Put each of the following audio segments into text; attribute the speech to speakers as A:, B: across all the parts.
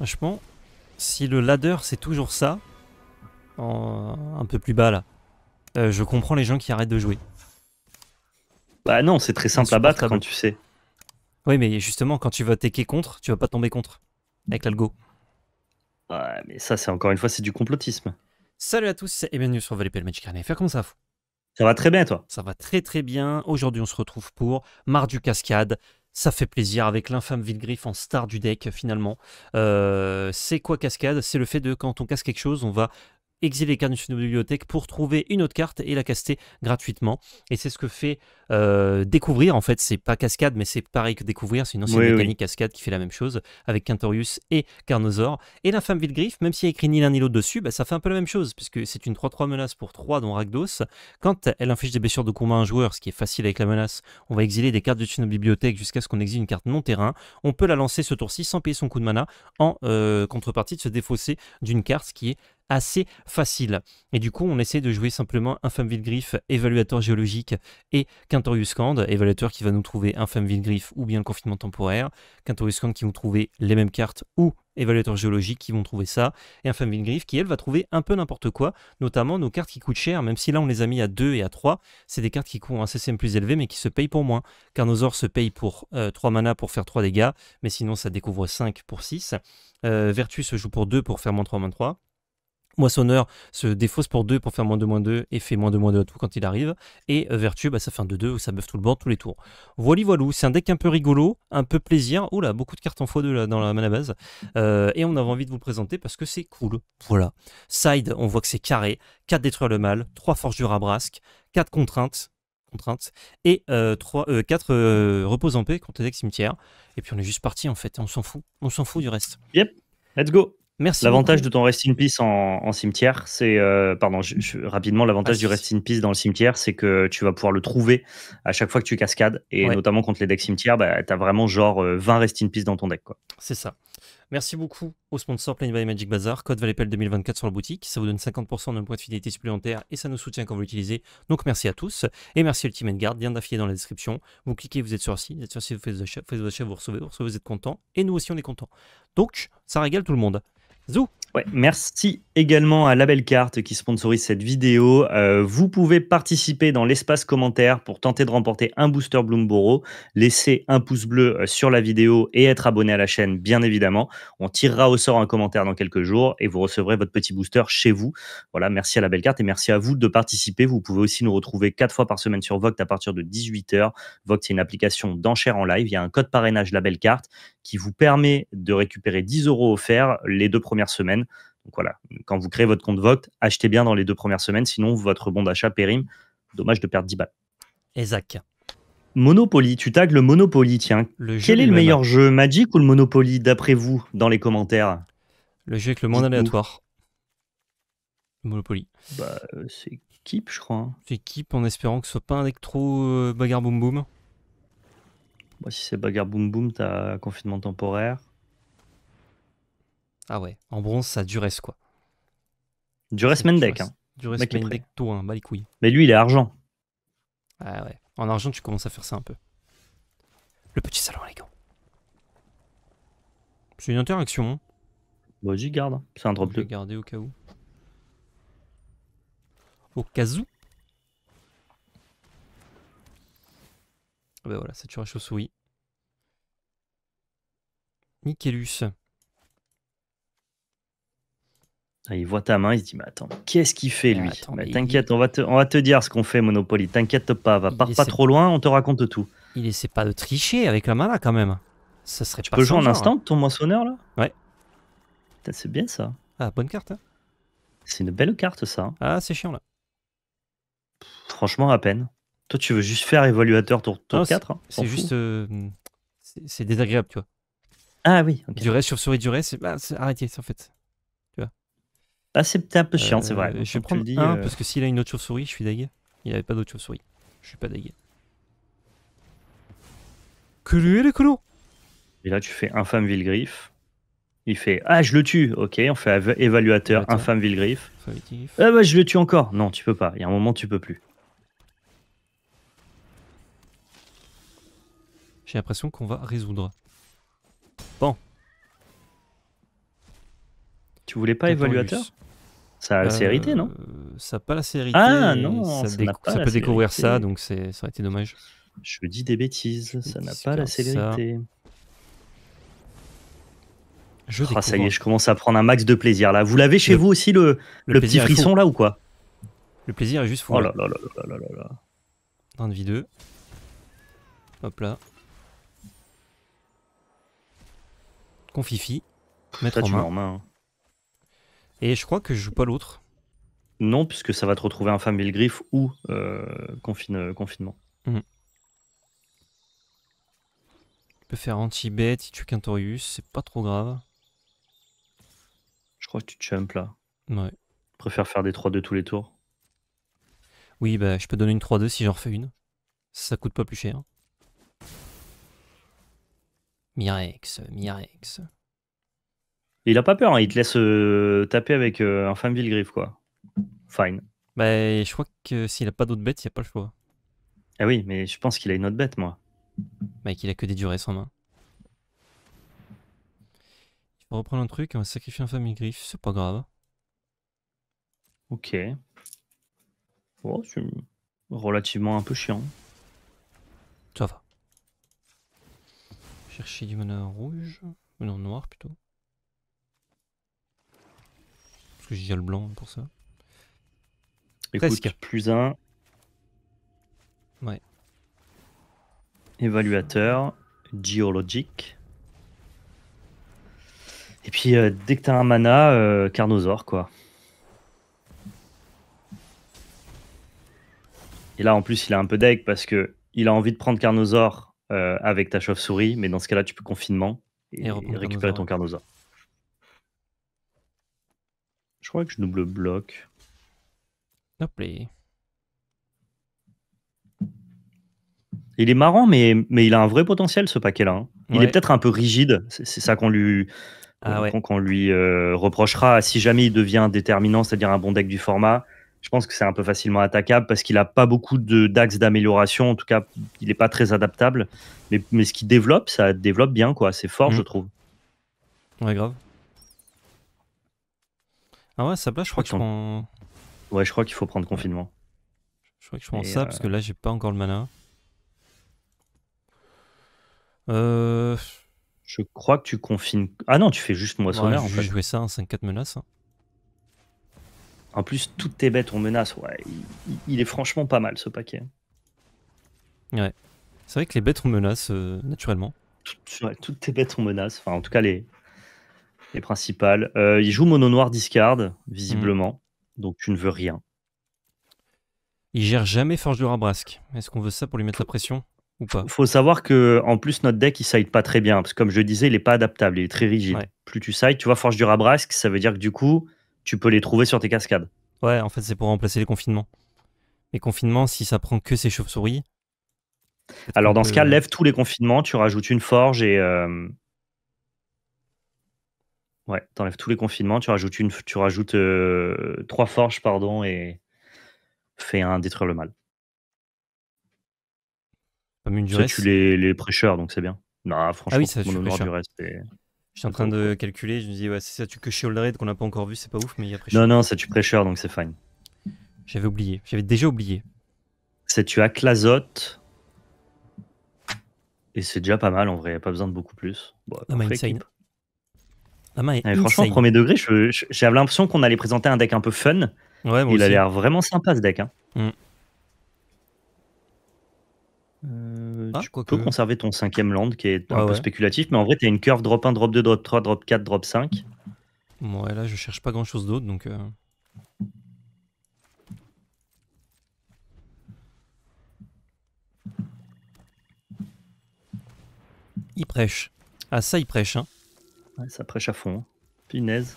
A: Franchement, si le ladder c'est toujours ça, un peu plus bas là, euh, je comprends les gens qui arrêtent de jouer. Bah non, c'est très simple à battre quand tu sais. Oui, mais justement, quand tu vas tecker contre, tu vas pas tomber contre avec l'algo. Ouais, mais ça, c'est encore une fois, c'est du complotisme. Salut à tous et bienvenue sur Valley Magic Carnet. Faire comment ça Ça va très bien, toi Ça va très très bien. Aujourd'hui, on se retrouve pour du Cascade, ça fait plaisir avec l'infâme Villegriffe en star du deck finalement. Euh, c'est quoi cascade C'est le fait de quand on casse quelque chose, on va exiler les cartes d'une bibliothèque pour trouver une autre carte et la caster gratuitement. Et c'est ce que fait euh, Découvrir. En fait, c'est pas Cascade, mais c'est pareil que Découvrir. C'est une ancienne mécanique Cascade qui fait la même chose avec Quintorius et Carnosaur. Et l'infâme Villegriffe, même si elle a écrit ni l'un ni l'autre dessus, bah, ça fait un peu la même chose, puisque c'est une 3-3 menace pour 3 dont Ragdos. Quand elle inflige des blessures de combat à un joueur, ce qui est facile avec la menace, on va exiler des cartes de chino bibliothèque jusqu'à ce qu'on exile une carte non terrain. On peut la lancer ce tour-ci sans payer son coup de mana en euh, contrepartie de se défausser d'une carte, qui est assez facile. Et du coup, on essaie de jouer simplement ville griffe évaluateur géologique et Quintorius Cand, évaluateur qui va nous trouver ville griffe ou bien le confinement temporaire, Quintorius Cand qui vont trouver les mêmes cartes ou évaluateur géologique qui vont trouver ça, et ville griffe qui, elle, va trouver un peu n'importe quoi, notamment nos cartes qui coûtent cher, même si là on les a mis à 2 et à 3, c'est des cartes qui coûtent un CCM plus élevé mais qui se payent pour moins, car nos ors se payent pour euh, trois 3 mana pour faire 3 dégâts, mais sinon ça découvre 5 pour 6, euh, vertus se joue pour 2 pour faire moins 3, moins 3, Moissonneur se défausse pour 2 pour faire moins de moins 2 et fait moins de moins 2 à tout quand il arrive. Et euh, Vertu, bah, ça fait un 2-2 où ça buff tout le bord tous les tours. Voilà, Voilou, c'est un deck un peu rigolo, un peu plaisir. Oula, beaucoup de cartes en faux 2 dans la à base. Euh, et on avait envie de vous présenter parce que c'est cool. Voilà. Side, on voit que c'est carré. 4 détruire le mal, 3 forges du rabrasque, 4 contraintes contraintes et 4 euh, repose en paix contre deck cimetière. Et puis on est juste parti en fait, on s'en fout, on s'en fout du reste. Yep, let's go. L'avantage de ton Rest in Peace en, cimetière, c'est. Euh, pardon, rapidement, l'avantage du Rest in Peace dans le cimetière, c'est que tu vas pouvoir le trouver à chaque fois que tu cascades. Et notamment contre les decks cimetières, bah, tu as vraiment genre 20 euh, Rest in Peace dans ton deck. quoi. C'est ça. Merci beaucoup au sponsor Plain by Magic Bazaar, code Valépel 2024 sur la boutique. Ça vous donne 50% d'un point de fidélité supplémentaire et ça nous soutient quand vous l'utilisez. Donc merci à tous. Et merci Ultimate Guard, lien d'affilié dans la description. Vous cliquez, vous êtes sur site, vous êtes sur site, vous faites vos achats, vous recevez, vous recevez, vous êtes content. Et nous aussi, on est content. Donc, ça régale tout le monde. Zou merci également à La Belle Carte qui sponsorise cette vidéo. Euh, vous pouvez participer dans l'espace commentaire pour tenter de remporter un booster Bloomboro. Laissez un pouce bleu euh, sur la vidéo et être abonné à la chaîne, bien évidemment. On tirera au sort un commentaire dans quelques jours et vous recevrez votre petit booster chez vous. Voilà, merci à La Belle Carte et merci à vous de participer. Vous pouvez aussi nous retrouver quatre fois par semaine sur Voct à partir de 18h. Voct, c'est une application d'enchères en live. Il y a un code parrainage Label Carte qui vous permet de récupérer 10 euros offerts les deux premières semaines donc voilà, quand vous créez votre compte vote achetez bien dans les deux premières semaines, sinon votre bon d'achat périme. Dommage de perdre 10 balles. Exact. Monopoly, tu tag le Monopoly, tiens. Quel est le meilleur jeu, Magic ou le Monopoly, d'après vous, dans les commentaires Le jeu avec le moins aléatoire. Monopoly. Bah, euh, c'est Keep, je crois. Hein. C'est Keep en espérant que ce soit pas un deck trop euh, bagarre boom boom. Moi si c'est bagarre boom boom, t'as confinement temporaire. Ah ouais, en bronze, ça reste quoi. main Mendek. Hein. Mendek, toi, hein, bah les couilles. Mais lui, il est argent. Ah ouais, en argent, tu commences à faire ça un peu. Le petit salon les gars. C'est une interaction. Bon, hein. j'y bah, garde. Hein. C'est un drop 2. garder au cas où. Au cas où. Ben voilà, ça tue la chauve-souris. Ah, il voit ta main, il se dit, mais attends, qu'est-ce qu'il fait lui T'inquiète, on, va te, on va te dire ce qu'on fait, Monopoly. T'inquiète pas, va pas trop loin, on te raconte tout. Il essaie pas de tricher avec la main là quand même. Ça serait tu peux jouer en instant hein. ton moissonneur là Ouais. C'est bien ça. Ah, bonne carte. Hein. C'est une belle carte ça. Hein. Ah, c'est chiant là. Franchement, à peine. Toi, tu veux juste faire évaluateur tour, 4 C'est juste. Euh, c'est désagréable, tu vois. Ah oui. Durée sur souris, durée, c'est. Bah, arrêtez, en fait. Ah, c'est un peu chiant, c'est vrai. Euh, je vais prendre dis, euh. parce que s'il a une autre chauve-souris, je suis deg. Il avait pas d'autre chauve-souris. Je suis pas deg. est le colo Et là, tu fais infâme ville griffe. Il fait Ah, je le tue. Ok, on fait évaluateur, infâme ville griffe. Ah, bah, je le tue encore. Non, tu peux pas. Il y a un moment, tu peux plus. J'ai l'impression qu'on va résoudre. Bon, tu voulais pas évaluateur ça a la série, non euh, Ça n'a pas la série. Ah non, ça, peut découvrir ça, donc ça aurait été dommage. Je dis des bêtises, ça n'a pas la célérité. Je oh, ça y est, je commence à prendre un max de plaisir là. Vous l'avez chez vous aussi le, le, petit frisson là ou quoi Le plaisir est juste fou. Oh là là là là là là Dans de vie 2. Hop là. Confifi. Mettre en main. Hein. Et je crois que je joue pas l'autre. Non, puisque ça va te retrouver un Famille Griffe ou euh, confine, euh, confinement. Mhm. Tu peux faire anti bête tu tues Quintorius, c'est pas trop grave. Je crois que tu chumps là. Ouais. préfère faire des 3-2 tous les tours. Oui, bah je peux donner une 3-2 si j'en refais une. Ça coûte pas plus cher. Mirex, Mirex. Il a pas peur, hein. il te laisse euh, taper avec euh, un un ville Griffe, quoi. Fine. Bah, je crois que s'il a pas d'autres bêtes, il a pas le choix. Ah oui, mais je pense qu'il a une autre bête, moi. Bah, qu'il a que des durées sans main. Il faut reprendre un truc, on va sacrifier un ville Griffe, c'est pas grave. Ok. Oh, c'est relativement un peu chiant. Ça va. Chercher du mana rouge. Non, noir plutôt. J'ai le blanc pour ça. Écoute, plus un. Ouais. Évaluateur, géologique. Et puis euh, dès que t'as un mana, euh, Carnosaur quoi. Et là en plus il a un peu deck parce que il a envie de prendre Carnosaur euh, avec ta chauve-souris, mais dans ce cas-là tu peux confinement et, et récupérer ton Carnosaur. Je crois que je double bloque. Hop Il est marrant, mais, mais il a un vrai potentiel ce paquet-là. Hein. Il est peut-être un peu rigide. C'est ça qu'on lui, ah lui euh, reprochera. Si jamais il devient déterminant, c'est-à-dire un bon deck du format, je pense que c'est un peu facilement attaquable parce qu'il n'a pas beaucoup d'axes d'amélioration. En tout cas, il n'est pas très adaptable. Mais, mais ce qu'il développe, ça développe bien. quoi. C'est fort, mm. je trouve. Ouais, grave. Ah ouais, ça place, je crois que Ouais, je crois qu'il faut prendre confinement. Je crois que je prends ça euh, parce que là, j'ai pas encore le mana. Euh, je crois que tu confines. Ah non, tu fais juste moissonneur. Ouais, je vais jouer ça 5-4 menaces. En plus, toutes tes bêtes ont menace. Ouais, il, est franchement pas mal ce paquet. Ouais. C'est vrai que les bêtes ont menace euh, naturellement. toutes tes bêtes ont menace. Enfin, en tout cas, les, les principales. Euh, il joue mono noir discard, visiblement. Mm. Donc tu ne veux rien. Il gère jamais Forge du Rabrasque. Est-ce qu'on veut ça pour lui mettre la pression ou pas Faut savoir que en plus notre deck il side pas très bien parce que comme je disais, il n'est pas adaptable, il est très rigide. Plus tu side, tu vois Forge du Rabrasque, ça veut dire que du coup, tu peux les trouver sur tes cascades. Ouais, en fait, c'est pour remplacer les confinements. Les confinements, si ça prend que ses chauves-souris. Alors dans ce cas, lève tous les confinements, tu rajoutes une forge et euh, Ouais, t'enlèves tous les confinements, tu rajoutes, une, tu rajoutes euh, trois forges, pardon, et fais un détruire le mal. Comme une durée. Ça tue les, les prêcheurs, donc c'est bien. Non, franchement, ah oui, ça tue du reste. Je suis en train de calculer, je me dis, ouais, c'est ça tue que Red qu'on n'a pas encore vu, c'est pas ouf, mais il y a prêcheur. Non, non, ça tue prêcheur, donc c'est fine. J'avais oublié, j'avais déjà oublié. Ça tue clazote. Et c'est déjà pas mal en vrai, a il pas besoin de beaucoup plus. non, mais insane. Ah, franchement, premier degré, j'avais l'impression qu'on allait présenter un deck un peu fun. Il a l'air vraiment sympa ce deck. Hein. Mm. Euh, ah, tu peux conserver ton cinquième land qui est un ah peu spéculatif, mais en vrai, tu as une curve drop 1, drop 2, drop 3, drop 4, drop 5. Ouais, là, je cherche pas grand chose d'autre donc. Euh. Il prêche. Ah, ça, il prêche. Hein ça prêche à fond. Punaise. Hein. Pinaise.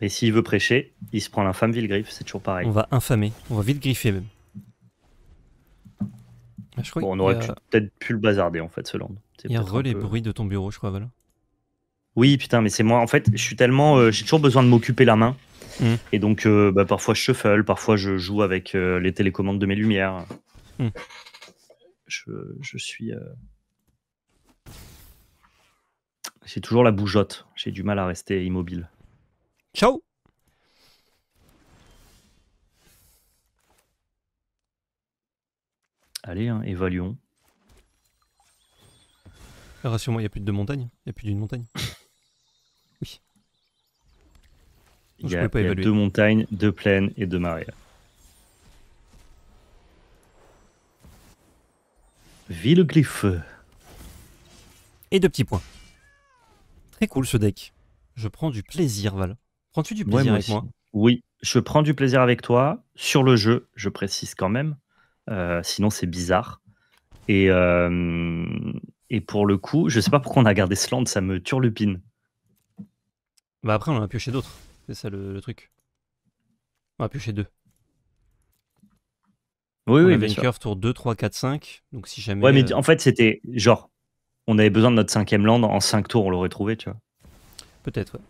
A: Et s'il veut prêcher, il se prend l'infâme griffe c'est toujours pareil. On va infamer, on va vite griffer même. Ah, on aurait peut-être pu le bazarder en fait, ce land.
B: Il y a re les bruits
A: de ton bureau, je crois, voilà. Oui, putain, mais c'est moi. En fait, je suis tellement. Euh, j'ai toujours besoin de m'occuper la main. Hmm. Et donc, euh, bah, parfois je shuffle, parfois je joue avec euh, les télécommandes de mes lumières. Hmm. je, suis. J'ai toujours la bougeotte. J'ai du mal à rester immobile. Ciao Allez, hein, évaluons. Ah, rassure-moi, il n'y a plus de deux montagnes Il n'y a plus d'une montagne Oui. Il y, a deux montagnes, deux plaines et deux Ville glyph. Et deux petits points. Très cool ce deck. Je prends du plaisir, Val. Prends-tu du plaisir avec moi Oui, je prends du plaisir avec toi sur le jeu, je précise quand même. Euh, sinon, c'est bizarre. Et, euh, et pour le coup, je sais pas pourquoi on a gardé land, ça me turlupine. Bah après, on en a pioché d'autres. C'est ça le, truc. On a pioché deux. Oui, oui, tour 2, 3, 4, 5. Donc si jamais. Ouais, mais euh, en fait, c'était genre on avait besoin de notre cinquième land en cinq tours, on l'aurait trouvé, tu vois. Peut-être, ouais.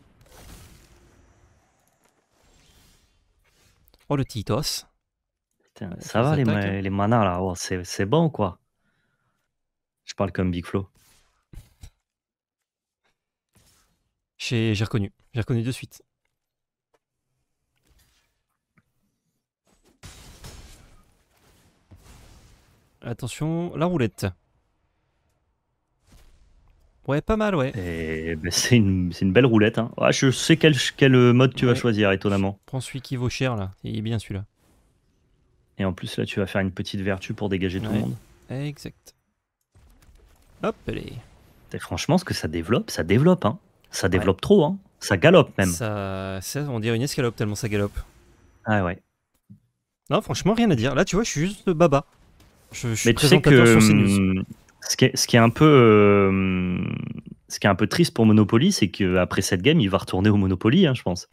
A: Oh, le Titos. ça, va, les, manas, là. c'est bon, quoi. Je parle comme Big Flo. J'ai reconnu. J'ai reconnu de suite. Attention, la roulette. Ouais, pas mal, ouais. Et ben, c'est une, belle roulette. Hein. Ah, je sais quel, euh, mode tu vas choisir, étonnamment. Prends celui qui vaut cher, là. Il est bien celui-là. Et en plus, là, tu vas faire une petite vertu pour dégager tout le monde. Exact. Hop, allez. franchement, ce que ça développe, ça développe. Hein. Ça développe trop. Hein. Ça galope même. Ça, on dirait une escalope tellement ça galope. Ah ouais. Non, franchement, rien à dire. Là, tu vois, je suis juste baba. Je, je Mais tu sais que... Euh, ce qui, est, un peu triste pour Monopoly, c'est qu'après cette game, il va retourner au Monopoly, hein, je pense.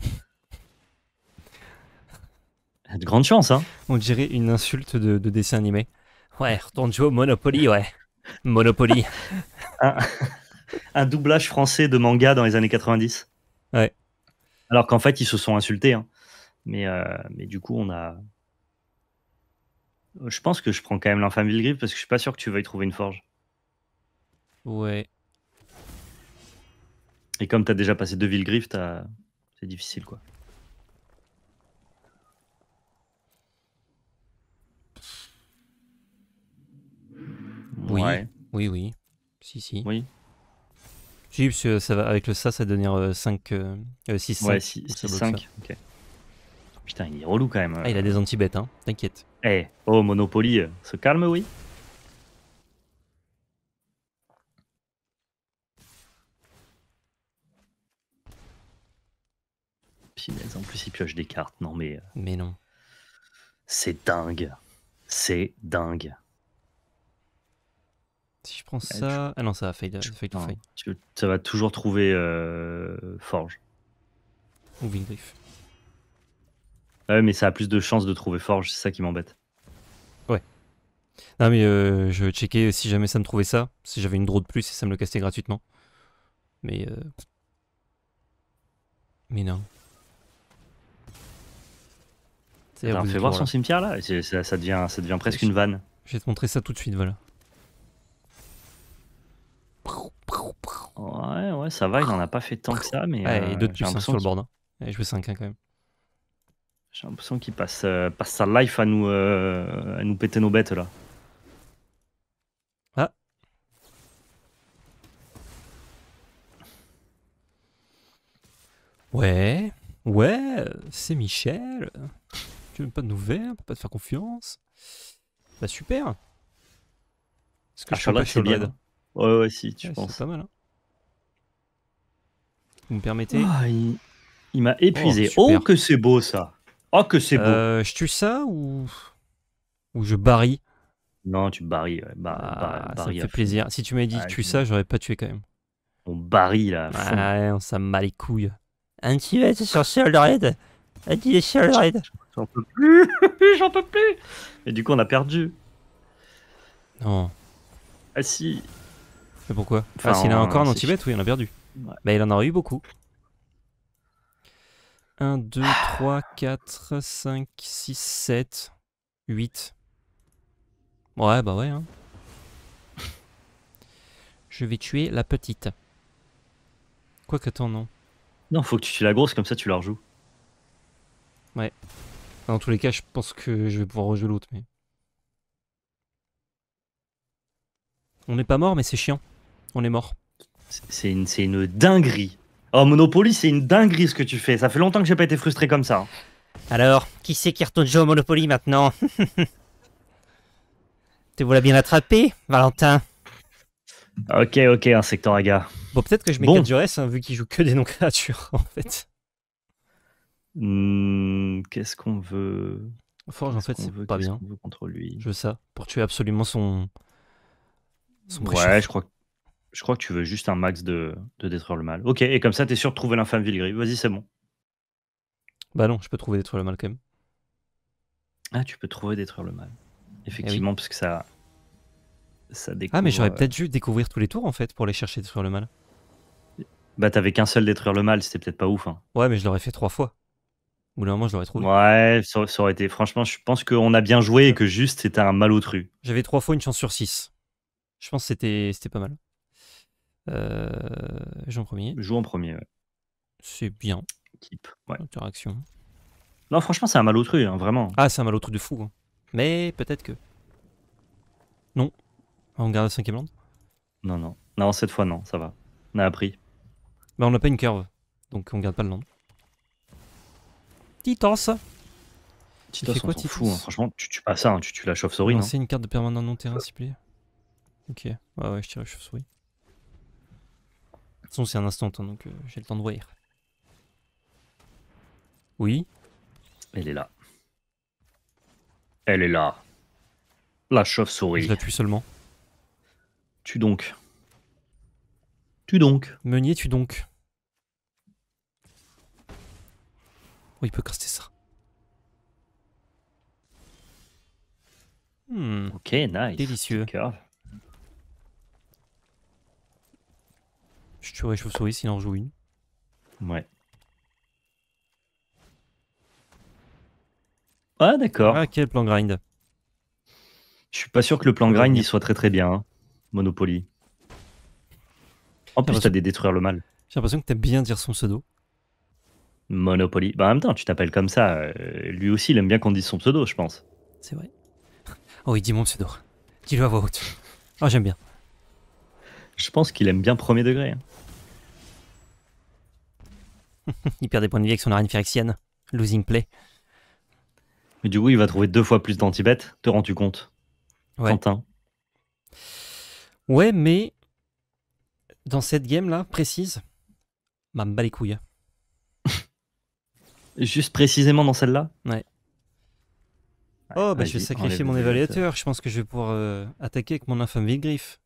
A: De grandes chances. hein. On dirait une insulte de, dessin animé. Ouais, retourne jouer au Monopoly, ouais. Monopoly. un, doublage français de manga dans les années 90. Ouais. Alors qu'en fait, ils se sont insultés. Hein. Euh, mais, du coup, on a. Je pense que je prends quand même l'infâme Villegrive parce que je suis pas sûr que tu veuilles trouver une forge. Ouais. Et comme t'as déjà passé deux villes griffes, c'est difficile quoi. Oui, oui, oui. Si, si. Oui. Si, parce que ça va, avec le ça, ça va devenir 5, euh, 6, euh, euh, ouais, 6, 6 5, ok. Putain, il est relou quand même. Ah, il a euh. des anti-bêtes, hein. t'inquiète. Eh, oh Monopoly, se calme, oui. en plus il pioche des cartes. Non mais. Euh, mais non. C'est dingue. C'est dingue. Si je prends euh, ça. Ah non, ça va fail. Ça va toujours trouver euh, Forge. Ou Windriff. Ah ouais, mais ça a plus de chances de trouver Forge, c'est ça qui m'embête. Ouais. Non, mais Je je checker si jamais ça me trouvait ça, si j'avais une draw de plus et ça me le castait gratuitement. Mais. Mais non. Alors fais voir son cimetière là, ça, devient, ça devient presque une vanne. Je vais te montrer ça tout de suite, voilà. Ouais, ouais, ça va, il en a pas fait tant que ça, mais. euh, et deux de sur le board. Hein. Et je 5 hein, quand même. J'ai l'impression qu'il passe, euh, passe, sa life à nous, euh, à nous péter nos bêtes là. Ah. Ouais, ouais, c'est Michel même pas de nouvelles pas te faire confiance. Bah super Parce que ah, je suis bien. Ouais, ouais, si, tu penses. pas mal. Hein. Vous me permettez ah, Il, m'a épuisé. Oh, oh, que c'est beau ça Oh que c'est beau euh, Je tue ça ou. Ou je barille Non, tu barilles. Bah, ah, ça me fait plaisir. Si tu m'avais dit tu ça, j'aurais pas tué quand même. On barille là. ouais, on les couilles. Un petit sur Solred. Un petit sur J'en peux plus J'en peux plus Et du coup, on a perdu. Non. Ah si. Mais pourquoi Enfin, ah, s'il a encore un anti Tibet, oui, on a perdu. mais Bah, il en aurait eu beaucoup. 1, 2, 3, 4, 5, 6, 7, 8. Ouais, bah ouais. Hein. Je vais tuer la petite. Quoi que ton nom. Non, faut que tu tues la grosse, comme ça tu la rejoues. Ouais. Dans tous les cas, je pense que je vais pouvoir rejouer l'autre. Mais... On n'est pas mort, mais c'est chiant. On est mort. C'est une, une, dinguerie. Oh, Monopoly, c'est une dinguerie ce que tu fais. Ça fait longtemps que j'ai pas été frustré comme ça. Alors, qui c'est qui retourne jouer au Monopoly maintenant Te voilà bien attrapé, Valentin. Ok, ok, gars. Bon, peut-être que je mets du hein, vu qu'il joue que des non-créatures, en fait. Mmh, qu'est-ce qu'on veut Forge, en fait, c'est pas bien. contre lui. Je veux ça. Pour tuer absolument son. son ouais, je crois, que... je crois que tu veux juste un max de, détruire le mal. Ok, et comme ça, t'es sûr de trouver l'infâme Villegris. Vas-y, c'est bon. Bah non, je peux trouver détruire le mal quand même. Ah, tu peux trouver détruire le mal. Eh Effectivement, parce que ça. ça découvre... Ah, mais j'aurais peut-être dû découvrir tous les tours en fait pour aller chercher détruire le mal. Bah, t'avais qu'un seul détruire le mal, c'était peut-être pas ouf. Hein. Ouais, mais je l'aurais fait trois fois bout je l'aurais trouvé. Ouais, ça, aurait été. Franchement, je pense qu'on a bien joué et que juste c'était un malotru. J'avais trois fois une chance sur six. Je pense que c'était, pas mal. Euh, joue en premier. Joue en premier, ouais. C'est bien. Keep, ouais. Interaction. Non, franchement, c'est un malotru, hein, vraiment. Ah, c'est un malotru de fou. Hein. Mais peut-être que. Non. On garde la cinquième lande Non, non. Non, cette fois, non, ça va. On a appris. Bah, on n'a pas une curve, donc on garde pas le land. Titos. Titos, quoi, Titans hein. Franchement, tu tues pas ça, hein, tu tues la chauve-souris. Non, hein. c'est une carte de permanent non terrain, s'il plaît. Ok, ouais, ouais, je tire la chauve-souris. De toute façon, c'est un instant, donc euh, j'ai le temps de voir. Oui. Elle est là. Elle est là. La chauve-souris. Je la tue seulement. Tu donc. Tu donc. Meunier, tu donc. Oh, il peut caster ça. Hmm. Ok, nice. Délicieux. Je tuerai chauve-souris s'il en joue une. Ouais. Ah d'accord. Ok, ah, quel plan grind Je suis pas sûr que le plan grind il soit très très bien. Hein. Monopoly. En plus t'as des détruire le mal. J'ai l'impression que t'aimes bien dire son pseudo. Monopoly. Bah, en même temps, tu t'appelles comme ça. Euh, lui aussi, il aime bien qu'on dise son pseudo, je pense. C'est vrai. Oh, il dit mon pseudo. Dis-le à voix haute. Oh, j'aime bien. Je pense qu'il aime bien premier degré. Hein. il perd des points de vie avec son arène phyrexienne. Losing play. Mais du coup, il va trouver deux fois plus d'antibêtes. Te rends-tu compte ouais. Quentin. Ouais, mais dans cette game-là précise, bah, me bat les couilles. Juste précisément dans celle-là Ouais. Oh, bah je vais sacrifier mon évaluateur. Je pense que je vais pouvoir euh, attaquer avec mon infâme griffe.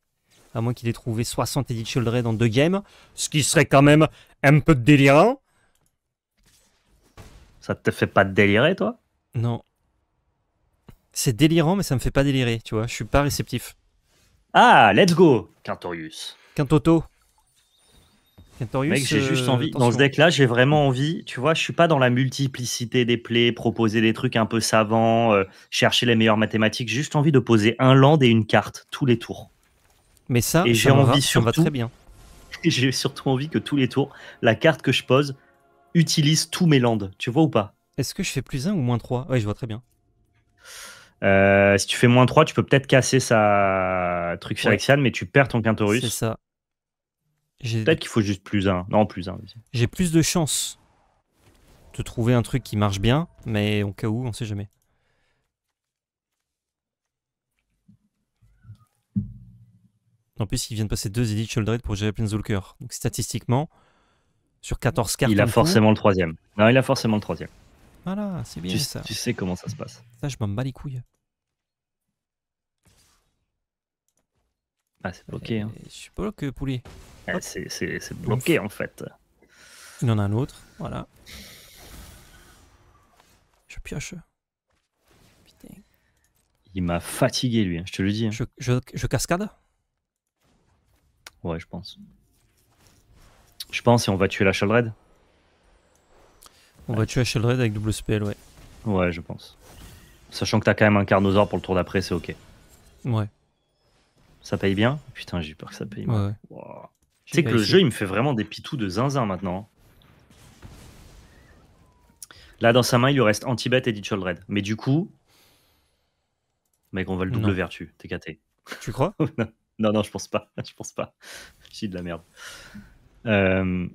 A: À moins qu'il ait trouvé 60 Edith Childred dans deux games. Ce qui serait quand même un peu délirant. Ça te fait pas délirer, toi Non. C'est délirant, mais ça me fait pas délirer, tu vois. Je suis pas réceptif. Ah, let's go, Quintorius. Quintoto. Mec, j'ai juste euh, envie. Dans ce deck-là, j'ai vraiment envie. Tu vois, je suis pas dans la multiplicité des plays, proposer des trucs un peu savants, euh, chercher les meilleures mathématiques. J'ai juste envie de poser un land et une carte tous les tours. Mais ça, et j'ai envie surtout. Ça va très bien. j'ai surtout envie que tous les tours, la carte que je pose utilise tous mes lands. Tu vois ou pas Est-ce que je fais plus 1 ou moins 3 Oui, je vois très bien. Euh, si tu fais moins 3, tu peux peut-être casser sa truc mais tu perds ton Quintorus. C'est ça. Peut-être qu'il faut juste plus un. Non, plus un. J'ai plus de chance de trouver un truc qui marche bien, mais au cas où, on sait jamais. En plus, il vient de passer deux Edith Shouldered pour gérer zulker. Donc statistiquement, sur 14 cartes. Il a forcément le troisième. Non, il a forcément le troisième. Voilà, c'est bien ça. Tu sais comment ça se passe. Ça, je m'en bats les couilles. Ah, c'est bloqué. Hein. Je suis bloqué, poulet. Ah, c'est bloqué en fait. Il en a un autre, voilà. Je pioche. Putain. Il m'a fatigué lui, hein, je te le dis. Hein. Je, cascade Ouais, je pense. Je pense et on va tuer la Sheldred. On va tuer la Sheldred avec double spell, ouais. Ouais, je pense. Sachant que t'as quand même un Carnosaur pour le tour d'après, c'est ok. Ouais. Ça paye bien Putain, j'ai peur que ça paye. Ouais. Tu sais que le jeu, il me fait vraiment des pitous de zinzin maintenant. Hein. Là, dans sa main, il lui reste Anti-Bet et dit Red. Mais du coup, mec, on va le double vertu. vertu, TKT. Tu crois Non, non, je pense pas. Je pense pas. Je de la merde. Euh,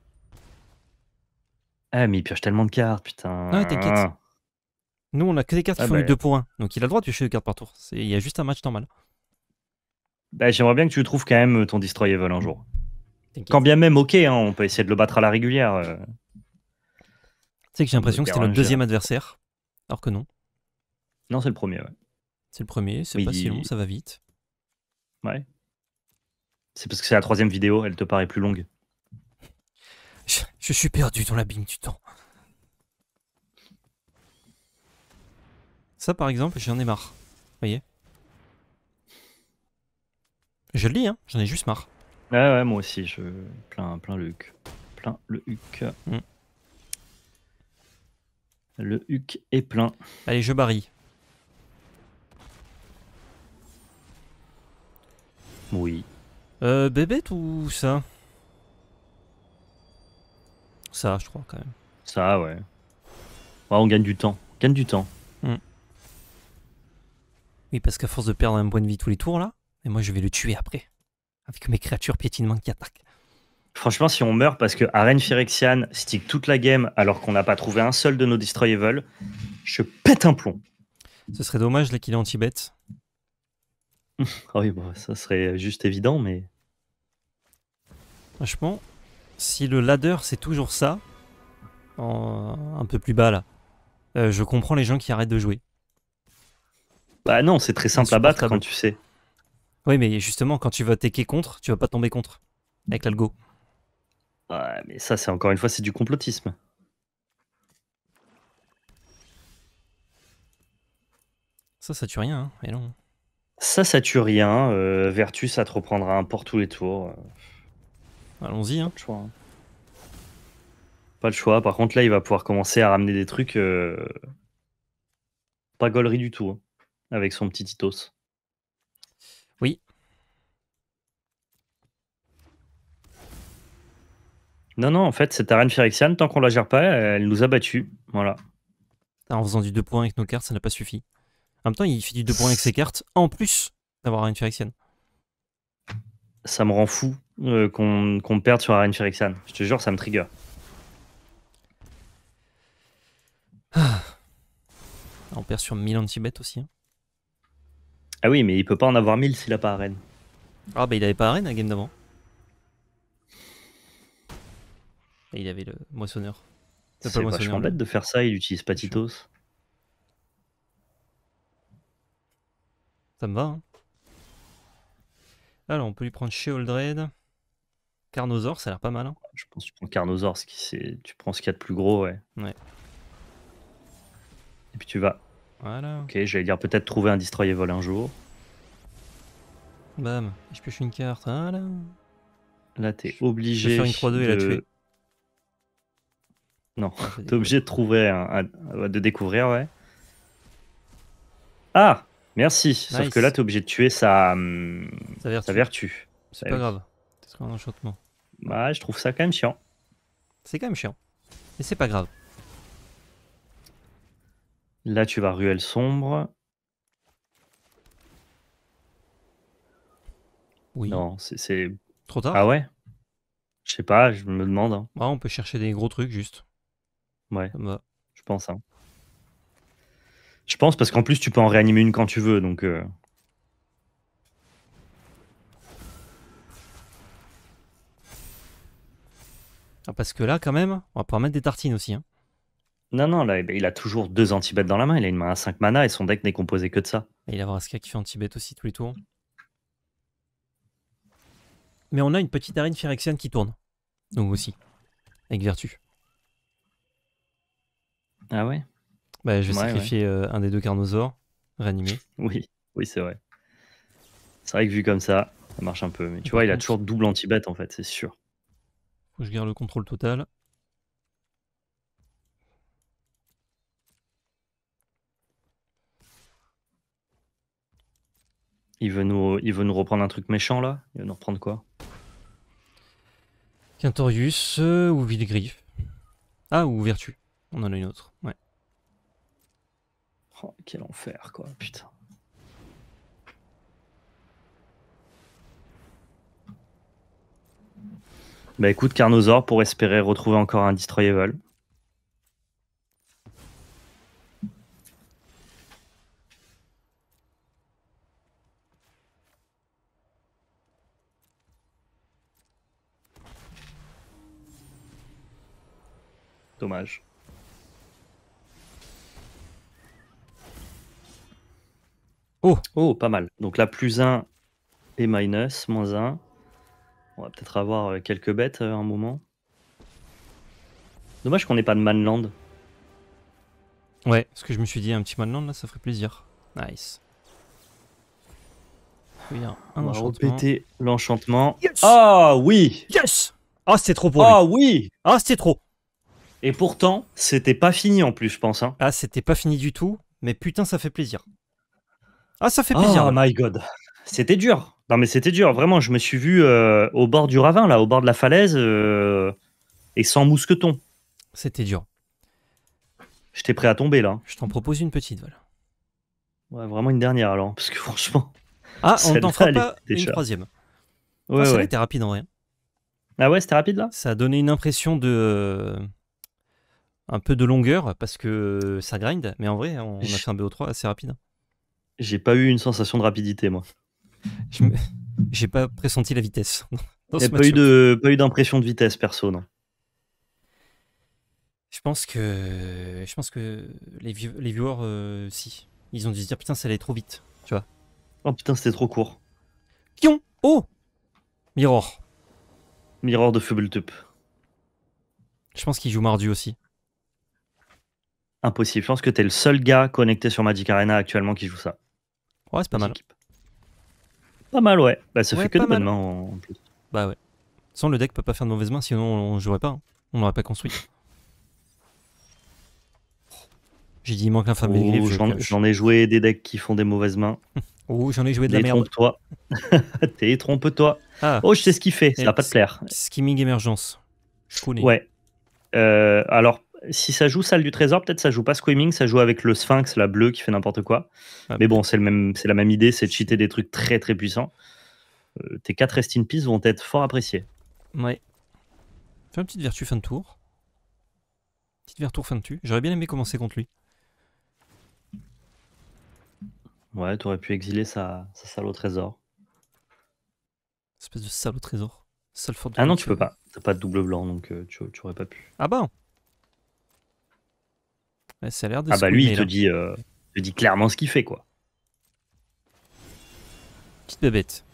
A: ah, mais il pioche tellement de cartes, putain. Non, t'inquiète. Nous, on a que des cartes qui ah font 2 bah points. Donc, il a le droit de piocher des cartes par tour. Il y a juste un match normal. Bah, J'aimerais bien que tu trouves quand même euh, ton Evil un jour. Quand bien même, ok, hein, on peut essayer de le battre à la régulière. Euh. Tu sais que j'ai l'impression que c'était notre deuxième adversaire, alors que non. Non, c'est le premier, ouais. C'est le premier, c'est pas si long, ça va vite. ouais. C'est parce que c'est la troisième vidéo, elle te paraît plus longue. Je, suis perdu dans l'abîme du temps. Ça, par exemple, j'en ai marre. Vous voyez je le dis, hein, j'en ai juste marre. Ouais, ouais, moi aussi, je. Plein, plein le huc. Plein le huc. Mm. Le huc est plein. Allez, je barille. Oui. Euh, tout ou ça Ça, je crois, quand même. Ça, ouais. ouais on gagne du temps. gagne du temps. Mm. Oui, parce qu'à force de perdre un point de vie tous les tours, là. Et moi je vais le tuer après, avec mes créatures piétinement qui attaquent. Franchement, si on meurt parce que Arène Phyrexian stick toute la game alors qu'on n'a pas trouvé un seul de nos destroyables, je pète un plomb. Ce serait dommage là qu'il est anti-bête. ah oui, bon, ça serait juste évident, mais. Franchement, si le ladder c'est toujours ça, un peu plus bas là, euh, je comprends les gens qui arrêtent de jouer. Bah non, c'est très simple à battre quand tu sais. Oui, mais justement, quand tu vas taker contre, tu vas pas tomber contre avec l'algo. Ouais, mais ça, c'est encore une fois, c'est du complotisme. Ça, ça tue rien, hein non. Ça, ça tue rien. Euh, Vertus, ça te reprendra un port tous les tours. Euh. Allons-y. Hein. Pas le choix. Hein. Pas le choix. Par contre, là, il va pouvoir commencer à ramener des trucs. Euh, pas gaulerie du tout. Hein, avec son petit Titos. Oui. Non, non, en fait, cette arène Phyrexian, tant qu'on la gère pas, elle nous a battus. Voilà. Ah, en faisant du 2 points avec nos cartes, ça n'a pas suffi. En même temps, il fait du 2 points avec ses cartes, en plus d'avoir arène Phyrexian. Ça me rend fou euh, qu'on perde sur arène Phyrexian. Je te jure, ça me trigger. Ah. On perd sur Milan Tibet aussi. Hein. Ah oui, mais il peut pas en avoir 1000 s'il a pas arène. Ah bah il avait pas arène à game d'avant. Et il avait le moissonneur. C'est pas vachement bête de faire ça, il utilise Patitos. Ça me va. Hein. Alors on peut lui prendre chez Oldred. Carnosaur, ça a l'air pas mal. Hein. Je pense que tu prends Carnosaur, tu prends ce qu'il y a de plus gros, ouais. ouais. Et puis tu vas Ok, j'allais dire peut-être trouver un Vol un jour. Bam, je pioche une carte. Là, t'es obligé. Je faire une de... et la Non, ah, t'es obligé de trouver un, de découvrir, ouais. Ah Merci Sauf que là, t'es obligé de tuer sa, hum, sa vertu. C'est pas grave. C'est un enchantement. Bah, je trouve ça quand même chiant. C'est quand même chiant. Mais c'est pas grave. Là, tu vas ruelle sombre. Oui. Non, c'est. Trop tard Ah ouais Je sais pas, je me demande. Hein. on peut chercher des gros trucs juste. Ouais. Je pense. Hein. Je pense parce qu'en plus, tu peux en réanimer une quand tu veux, donc. Euh. Ah, parce que là, quand même, on va pouvoir mettre des tartines aussi. Hein. Non, non, là, il a toujours deux anti-bêtes dans la main. Il a une main à 5 mana et son deck n'est composé que de ça. il a Vraska qui fait anti bet aussi tous les tours. Mais on a une petite arène Phyrexian qui tourne. Donc aussi. Avec Vertu. Ah ouais
B: bah, Je vais sacrifier
A: euh, un des deux carnosaures, réanimé. oui, oui c'est vrai. C'est vrai que vu comme ça, ça marche un peu. Mais tu vois, il a toujours double anti bet en fait, c'est sûr. Faut que je garde le contrôle total. Il veut, nous, il veut nous reprendre un truc méchant là Il veut nous reprendre quoi Quintorius euh, ou Villegriffe. Ah, ou Vertu. On en a une autre, ouais. Oh, quel enfer quoi, putain. Bah écoute, Carnosaur pour espérer retrouver encore un Destroyable. Dommage. Oh Oh, pas mal. Donc là, plus 1 et minus, moins 1. On va peut-être avoir euh, quelques bêtes euh, un moment. Dommage qu'on n'ait pas de Manland. Ouais, Parce que je me suis dit, un petit Manland là, ça ferait plaisir. Nice. On va répéter l'enchantement. Ah oui Yes Ah, c'est trop pour Ah oui Ah, c'est trop et pourtant, c'était pas fini en plus, je pense. Hein. Ah, c'était pas fini du tout, mais putain, ça fait plaisir. Ah, ça fait plaisir. Oh my god. C'était dur. Non, mais c'était dur. Vraiment, je me suis vu euh, au bord du ravin, là, au bord de la falaise, euh, et sans mousqueton. C'était dur. J'étais prêt à tomber, là. Je t'en propose une petite, voilà. Ouais, vraiment une dernière, alors, parce que franchement. Ah, on t'en fera pas une troisième. Ouais, Ça ah, rapide en rien. Ah ouais, c'était rapide, là Ça a donné une impression de. Euh, un peu de longueur parce que ça grind, mais en vrai, on a fait un BO3 assez rapide. J'ai pas eu une sensation de rapidité, moi. J'ai pas pressenti la vitesse. J'ai pas, eu de... pas eu d'impression de vitesse, personne Je pense que, je pense que les, viewers, euh, si. Ils ont dû se dire, putain, ça allait trop vite, tu vois. Oh putain, c'était trop court. Kion Oh Mirror. Mirror de tup. Je pense qu'il joue mardu aussi impossible. Je pense que tu le seul gars connecté sur Magic Arena actuellement qui joue ça. Ouais, c'est pas mal. Pas mal, ouais. Bah, ça fait que de bonnes mains en plus. Bah ouais. Sans le deck peut pas faire de mauvaises mains, sinon on jouerait pas. Hein. On n'aurait pas construit. J'ai dit, il manque un famille oh, J'en ai joué des decks qui font des mauvaises mains. oh, j'en ai joué de la merde. toi T'es trompe-toi. Oh, je sais ce qu'il fait, ça va pas te plaire. Skimming émergence. Je connais. Ouais. Euh, alors, si ça joue salle du trésor, peut-être ça joue pas Squeaming, ça joue avec le Sphinx, la bleue qui fait n'importe quoi. Ah, Mais bon, c'est même, c'est la même idée, c'est de cheater des trucs très très puissants. Euh, tes 4 Rest in Peace vont être fort appréciés. Ouais. Fais une petite vertu fin de tour. Petite vertu fin de tour. J'aurais bien aimé commencer contre lui. Ouais, t'aurais pu exiler sa, salle au trésor. Espèce de salle au trésor. ah non, tu peux pas. T'as pas de double blanc, donc euh, tu, tu, aurais pas pu. Ah bon ah bah lui, euh, il te, dit, clairement ce qu'il fait, quoi. Petite bébête.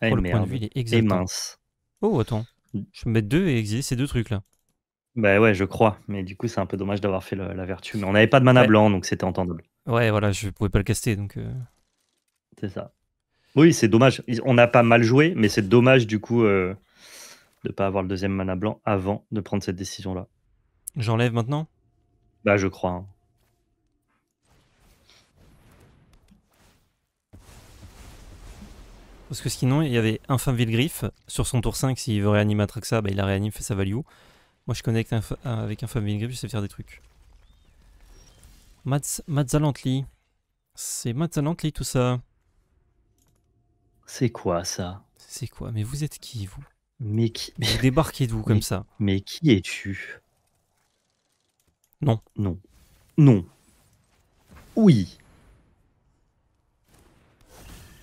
B: Eh, le point de vue, il est hein. mince.
A: Oh, attends. Je vais me mettre deux et exiler ces deux trucs-là. Bah ouais, je crois. Mais du coup, c'est un peu dommage d'avoir fait la vertu. Mais on n'avait pas de mana blanc, donc c'était entendable. Ouais, voilà, je pouvais pas le caster, donc... Euh. C'est ça. Oui, c'est dommage. On a pas mal joué, mais c'est dommage, du coup... Euh, de pas avoir le deuxième mana blanc avant de prendre cette décision-là. J'enlève maintenant Bah, je crois. Hein. Parce que sinon, il y avait Infâme Vilgriffe. Sur son tour 5, s'il veut réanimer Atraxa, bah, il a réanime, fait sa value. Moi, je connecte euh, avec Infâme Vilgriffe, je sais faire des trucs. Mats Mazzalantli. C'est Mazzalantli tout ça. C'est quoi ça C'est quoi Mais vous êtes qui, vous Mais qui Vous débarquez vous comme ça Mais qui es-tu non. Non. Non. Oui.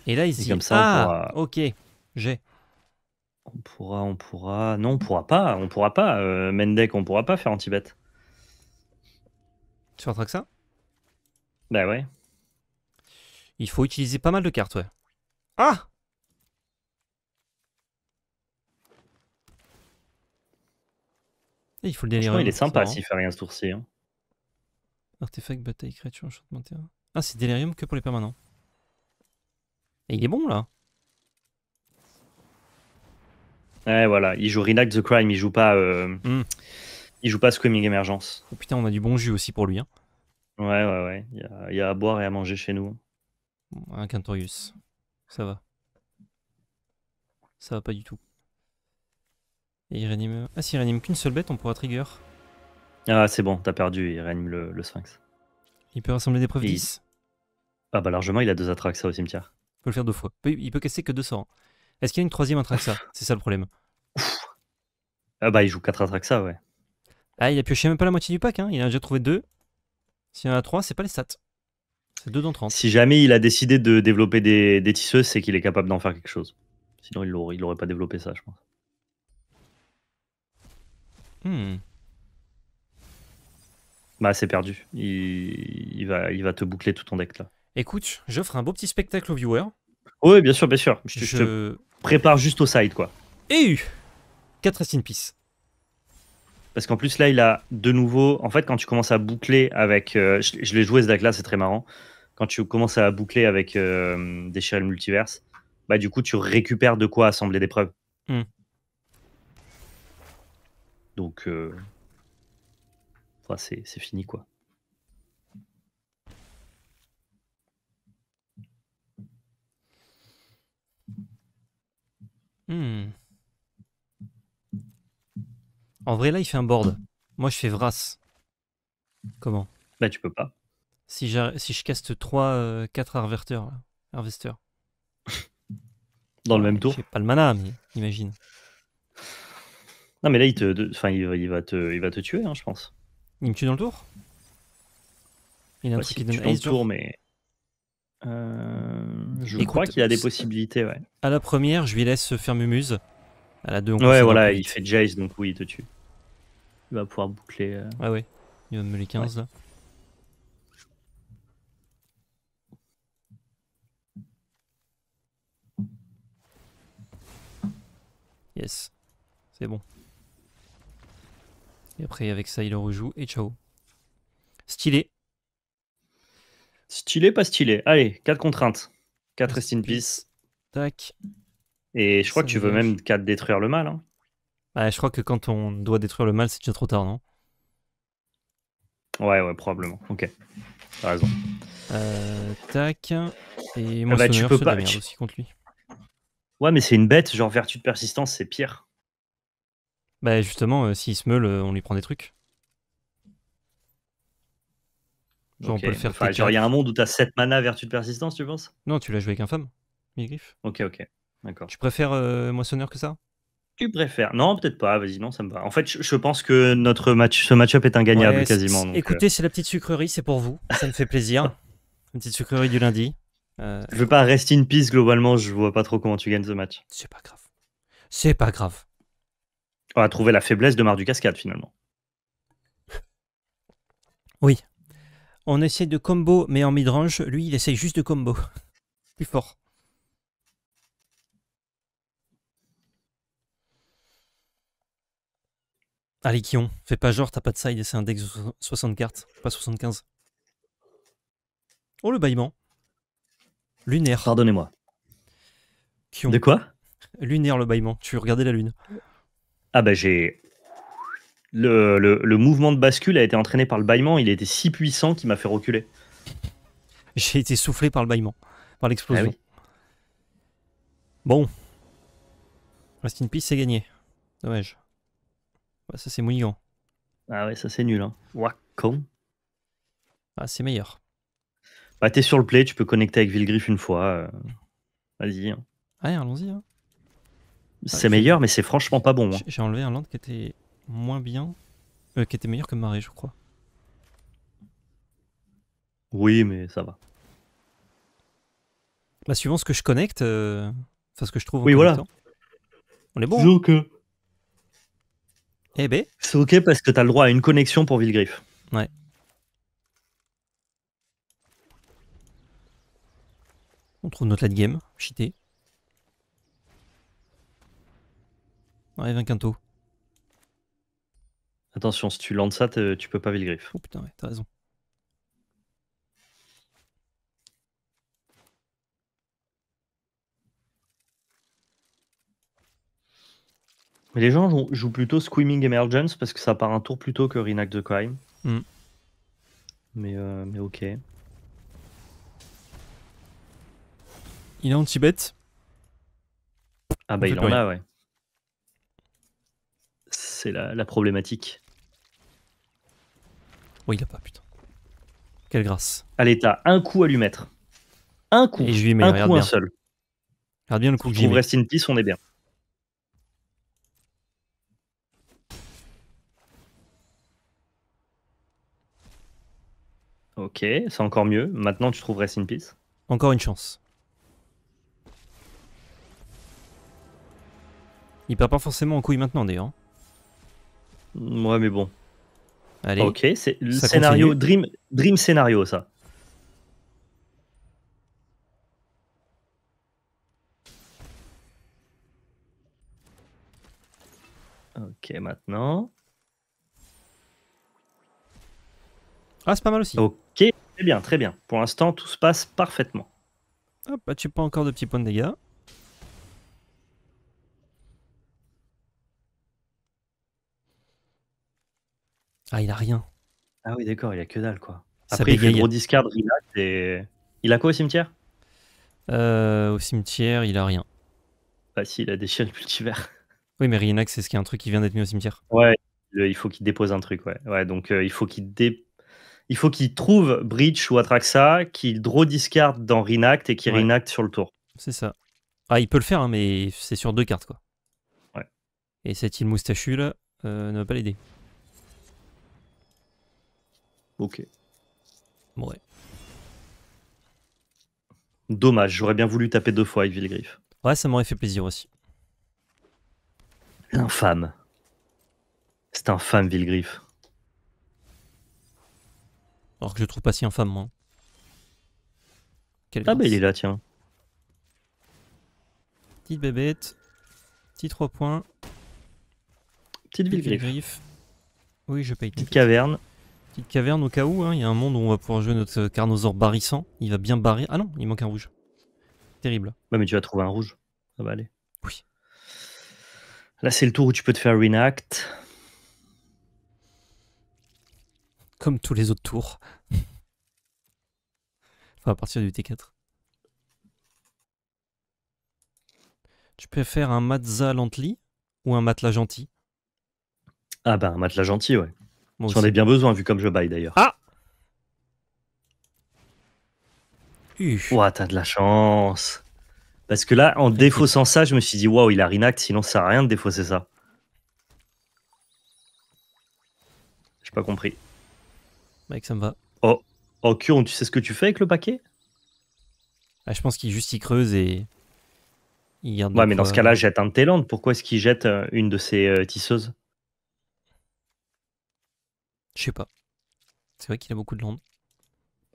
A: Et là, il comme ça, ah, ok, j'ai. On pourra, on pourra. Non, on pourra pas, on pourra pas. Euh, Mendek, on pourra pas faire anti-bet. que ça Bah ouais. Il faut utiliser pas mal de cartes, ouais. Ah il faut le Il est sympa s'il fait rien ce tour hein. Artefact, bataille, créature, enchantement Ah, c'est délirium que pour les permanents. Et il est bon là. Ouais, voilà. Il joue Renact the Crime, il joue pas. Euh, hmm. Il joue pas Screaming Emergence. Oh, putain, on a du bon jus aussi pour lui. Hein. Ouais, ouais, ouais. Il y, a, à boire et à manger chez nous. Hein. Un Cantorius Ça va. Ça va pas du tout. Et il réanime. Ah, s'il réanime qu'une seule bête, on pourra trigger. Ah, c'est bon, t'as perdu, il réanime le, sphinx. Il peut rassembler des preuves 10. Ah, bah largement, il a deux attraxa au cimetière. Il peut le faire deux fois. Il peut casser que 200. Hein. Est-ce qu'il y a une troisième attraxa C'est ça le problème. ah, bah il joue 4 ça ouais. Ah, il a pioché même pas la moitié du pack, hein. il a déjà trouvé deux. S'il y en a trois c'est pas les stats. C'est 2 dans 30. Si jamais il a décidé de développer des, des tisseuses, c'est qu'il est capable d'en faire quelque chose. Sinon, il aurait pas développé ça, je pense. Hmm. Bah, c'est perdu. Il... va, il va te boucler tout ton deck là. Écoute, j'offre un beau petit spectacle au viewer Oui, bien sûr, bien sûr. Je, te, prépare juste au side quoi. Et eu 4 Rest in Peace. Parce qu'en plus, là, il a de nouveau. En fait, quand tu commences à boucler avec. Euh, je, l'ai joué ce deck-là, c'est très marrant. Quand tu commences à boucler avec euh, des Déchirer le multiverse, bah, du coup, tu récupères de quoi assembler des preuves. Hmm. Donc, euh, c'est, fini quoi. Hmm. En vrai, là, il fait un board. Moi, je fais Vras. Comment Bah, tu peux pas. Si, si je caste 3, 4 harvesteurs, Dans le même tour J'ai pas le mana, mais imagine. Non, mais là, il, te, enfin il, il, va, te, il va te tuer, hein, je pense. Il me tue dans le tour Il a un truc qui donne dans le tour, mais. Euh, je crois qu'il a des possibilités, ouais. À la première, je lui laisse faire Mumuse. À la deux, on Ouais, voilà, il fait Jace, donc oui, il te tue. Il va pouvoir boucler. Euh, ah ouais, il va me les 15 là. Yes, c'est bon. Et après, avec ça, il le rejoue et ciao. Stylé. Stylé, pas stylé. Allez, 4 contraintes. 4 rest in peace. Tac. Et je crois que tu veux même 4 détruire le mal. Hein. Bah, je crois que quand on doit détruire le mal, c'est déjà trop tard, non Ouais, ouais, probablement. Ok. T'as raison. Euh, tac. Et ah moi, je bah, tu peux pas. aussi contre lui. Ouais, mais c'est une bête. Genre, vertu de persistance, c'est pire. Bah justement, euh, s'il se meule, euh, on lui prend des trucs. Genre on peut le faire genre, il y a un monde où t'as 7 mana vertu de persistance, tu penses Non, tu l'as joué avec femme, Migriff. Ok, ok. D'accord. Tu préfères euh, Moissonneur que ça Tu préfères Non, peut-être pas. Vas-y, non, ça me va. En fait, je, pense que notre match, ce match-up est ingagnable quasiment. écoutez, c'est la petite sucrerie, c'est pour vous. Ça me fait plaisir. Une petite sucrerie du lundi. je veux pas rester in peace globalement. Je vois pas trop comment tu gagnes ce match. c'est pas grave. C'est pas grave on a trouvé la faiblesse de Mar du Cascade finalement. Oui. On essaye de combo, mais en midrange, lui, il essaye juste de combo. Plus fort. Allez, Kion, fais pas genre, t'as pas de side, c'est un deck 60 cartes, pas 75. Oh, le baillement Lunaire. Pardonnez-moi. De quoi Lunaire, le baillement. Tu regardais la lune. Ah bah j'ai... Le, le, mouvement de bascule a été entraîné par le bâillement, il était si puissant qu'il m'a fait reculer. J'ai été soufflé par le bâillement, par l'explosion. Ah bon. Rest in peace, c'est gagné. Dommage. ça c'est mouillant. Ah ouais, ça c'est nul. Hein. Ah, c'est meilleur. Bah t'es sur le play, tu peux connecter avec Vilgriff une fois. Euh, vas-y. Hein. allons-y. Hein.
B: Bah, c'est meilleur, mais c'est franchement pas bon. Hein.
A: J'ai enlevé un land qui était moins bien, euh, qui était meilleur que Marais, je crois. Oui, mais ça va. Bah, suivant ce que je connecte, euh, enfin ce que je trouve. Oui, voilà. On est bon. Hein. Eh ben. C'est ok parce que t'as le droit à une connexion pour Villegriff. Ouais. On trouve notre late game, cheaté. Arrive un quinto. Attention, si tu lances ça, tu peux pas vivre Oh putain, ouais, t'as raison. Mais les gens jouent, plutôt Screaming Emergence parce que ça part un tour plutôt que Renact the Crime. Hmm. Mais, euh, mais ok. Il est ah bah, en bet Ah bah il en a, ouais c'est la, problématique. Oui, il a pas, putain. Quelle grâce. Allez, t'as un coup à lui mettre. Un coup. Et je lui mets, un coup, un seul. Regarde bien le coup que j'y mets. Rest peace, on est bien. Ok, c'est encore mieux. Maintenant, tu trouves Rest in Peace. Encore une chance. Il perd pas forcément en couille maintenant, d'ailleurs. Ouais, mais bon. Allez. Ok, c'est le scénario Dream, Dream Scénario, ça. Ok, maintenant. Ah, c'est pas mal aussi. Ok, très bien, très bien. Pour l'instant, tout se passe parfaitement. Hop, bah, tu prends encore de petits points de dégâts. Ah, il a rien. Ah oui, d'accord, il a que dalle, quoi. Après, il fait gros discard, Rinact et... Il a quoi au cimetière euh, Au cimetière, il a rien. Bah si, il a déchiré le multivers. Oui, mais Rinact c'est ce qui est un truc qui vient d'être mis au cimetière. Ouais, il faut qu'il dépose un truc, ouais. ouais donc euh, il faut qu'il dé... il faut qu'il trouve Breach ou Atraxa, qu'il draw discard dans Rinact et qu'il Rinact sur le tour. C'est ça. Ah, il peut le faire, hein, mais c'est sur deux cartes, quoi. Ouais. Et cette île moustachu, là, euh, ne va pas l'aider. Ok. Dommage, j'aurais bien voulu taper deux fois avec Villegriff. Ouais, ça m'aurait fait plaisir aussi. L'infâme. C'est infâme, Villegriff. Alors que je trouve pas si infâme, moi. Quelle ah, bah il est là, tiens. Petite bébête. Petit 3 points. Petite Villegriff. Oui, je paye. Petite caverne. Petite caverne au cas où, hein. il y a un monde où on va pouvoir jouer notre euh, carnosaure barissant. Il va bien barrer. Ah non, il manque un rouge. Terrible. Bah mais tu vas trouver un rouge. Ça ah va bah, aller. Oui. Là, c'est le tour où tu peux te faire reenact. Comme tous les autres tours. enfin, à partir du T4. Tu peux faire un Matza Lently ou un matelas gentil Ah bah un matelas gentil, ouais. J'en ai bien besoin, vu comme je baille d'ailleurs. Ah Ouah, t'as de la chance. Parce que là, en défaussant ça, je me suis dit, waouh, il a Rinact, sinon ça sert à rien de défausser ça. J'ai pas compris. Mec, ça me va. Oh, oh tu sais ce que tu fais avec le paquet ah, Je pense qu'il juste y creuse et. Il a ouais, mais dans ce euh, cas-là, jette un de Pourquoi est-ce qu'il jette euh, une de ses euh, tisseuses je sais pas. C'est vrai qu'il a beaucoup de landes.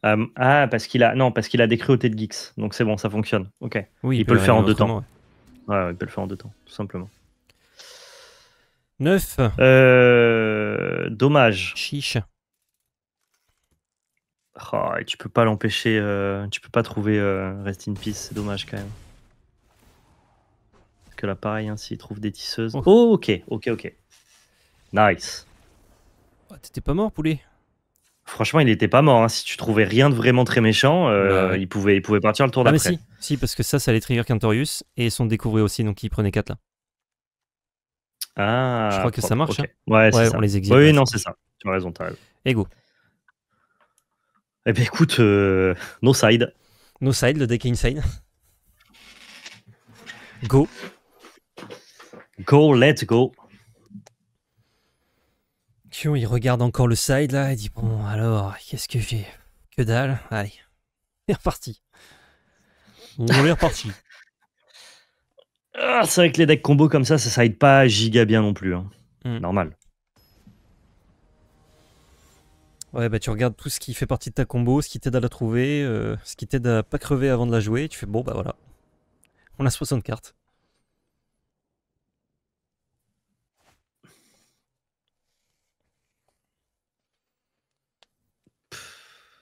A: Euh, ah, parce qu'il a non, parce qu'il a des cruautés de geeks. Donc c'est bon, ça fonctionne. Ok. Oui, il, peut, le faire en deux temps. Ouais. il peut le faire en deux temps, tout simplement. 9. Euh, dommage. Chiche. Oh, et tu peux pas l'empêcher. Euh, tu peux pas trouver Rest in Peace. C'est dommage quand même. Parce que là, pareil, hein, s'il trouve des tisseuses. Oh. Oh, ok, ok, ok. Nice. Ah, t'étais pas mort, poulet Franchement, il était pas mort. Hein. Si tu trouvais rien de vraiment très méchant, euh, bah il, pouvait, il pouvait partir le tour ah d'après. Si. parce que ça, ça allait trigger Cantorius et sont découverts aussi, donc il prenait 4 là. Ah, je crois que ça marche. Hein. Ouais, les exige. Oui, non, c'est ça. Tu as raison, t'as raison. go. Eh bien, écoute, euh, no side. No side, le deck inside. Go. Go, let's go il regarde encore le side là il dit Bon, alors, qu'est-ce que j'ai Que dalle Allez, est reparti. On est reparti. Ah, c'est vrai que les decks combo comme ça, ça side pas giga bien non plus. Hein. Hmm. Normal. Ouais, bah tu regardes tout ce qui fait partie de ta combo, ce qui t'aide à la trouver, euh, ce qui t'aide à pas crever avant de la jouer. tu fais Bon, bah voilà. On a 60 cartes.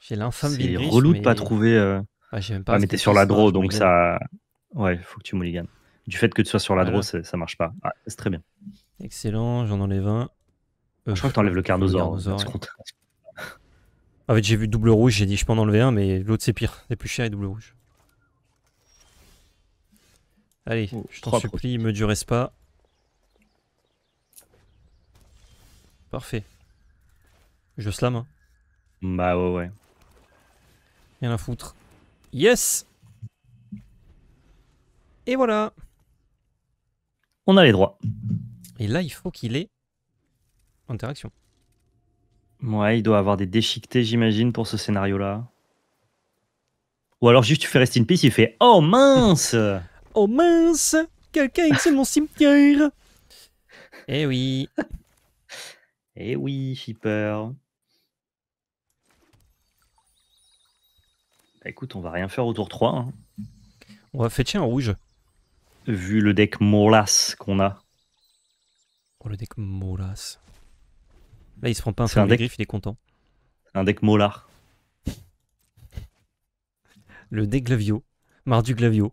A: J'ai l'infâme C'est relou de pas trouver. Euh, ah pas mais t'es sur la draw, donc ça. Ouais, faut que tu mulliganes. Du fait que tu sois sur la draw, ça, marche pas. Ah, c'est très bien. Excellent, j'en enlève un. Euh, je crois que t'enlèves le carnosaure. En fait, j'ai vu double rouge, j'ai dit je peux en enlever un, mais l'autre c'est pire. C'est plus cher et double rouge. Allez, oh, je t'en supplie, me du pas. Parfait. Je slam. Hein. Bah ouais, ouais. Rien à foutre. Yes Et voilà On a les droits. Et là, il faut qu'il ait interaction. Ouais, il doit avoir des déchiquetés, j'imagine, pour ce scénario-là. Ou alors juste tu fais Rest in Peace, il fait Oh mince Oh mince Quelqu'un c'est mon cimetière Eh oui Eh oui, Shipper Bah, écoute, on va rien faire au tour 3. On va fetcher un rouge. Vu le deck Molas qu'on a, Oh, le deck molas. Là, il se prend pas un C'est de il est content. un deck Molar. Le deck Glavio. Mardu Glavio.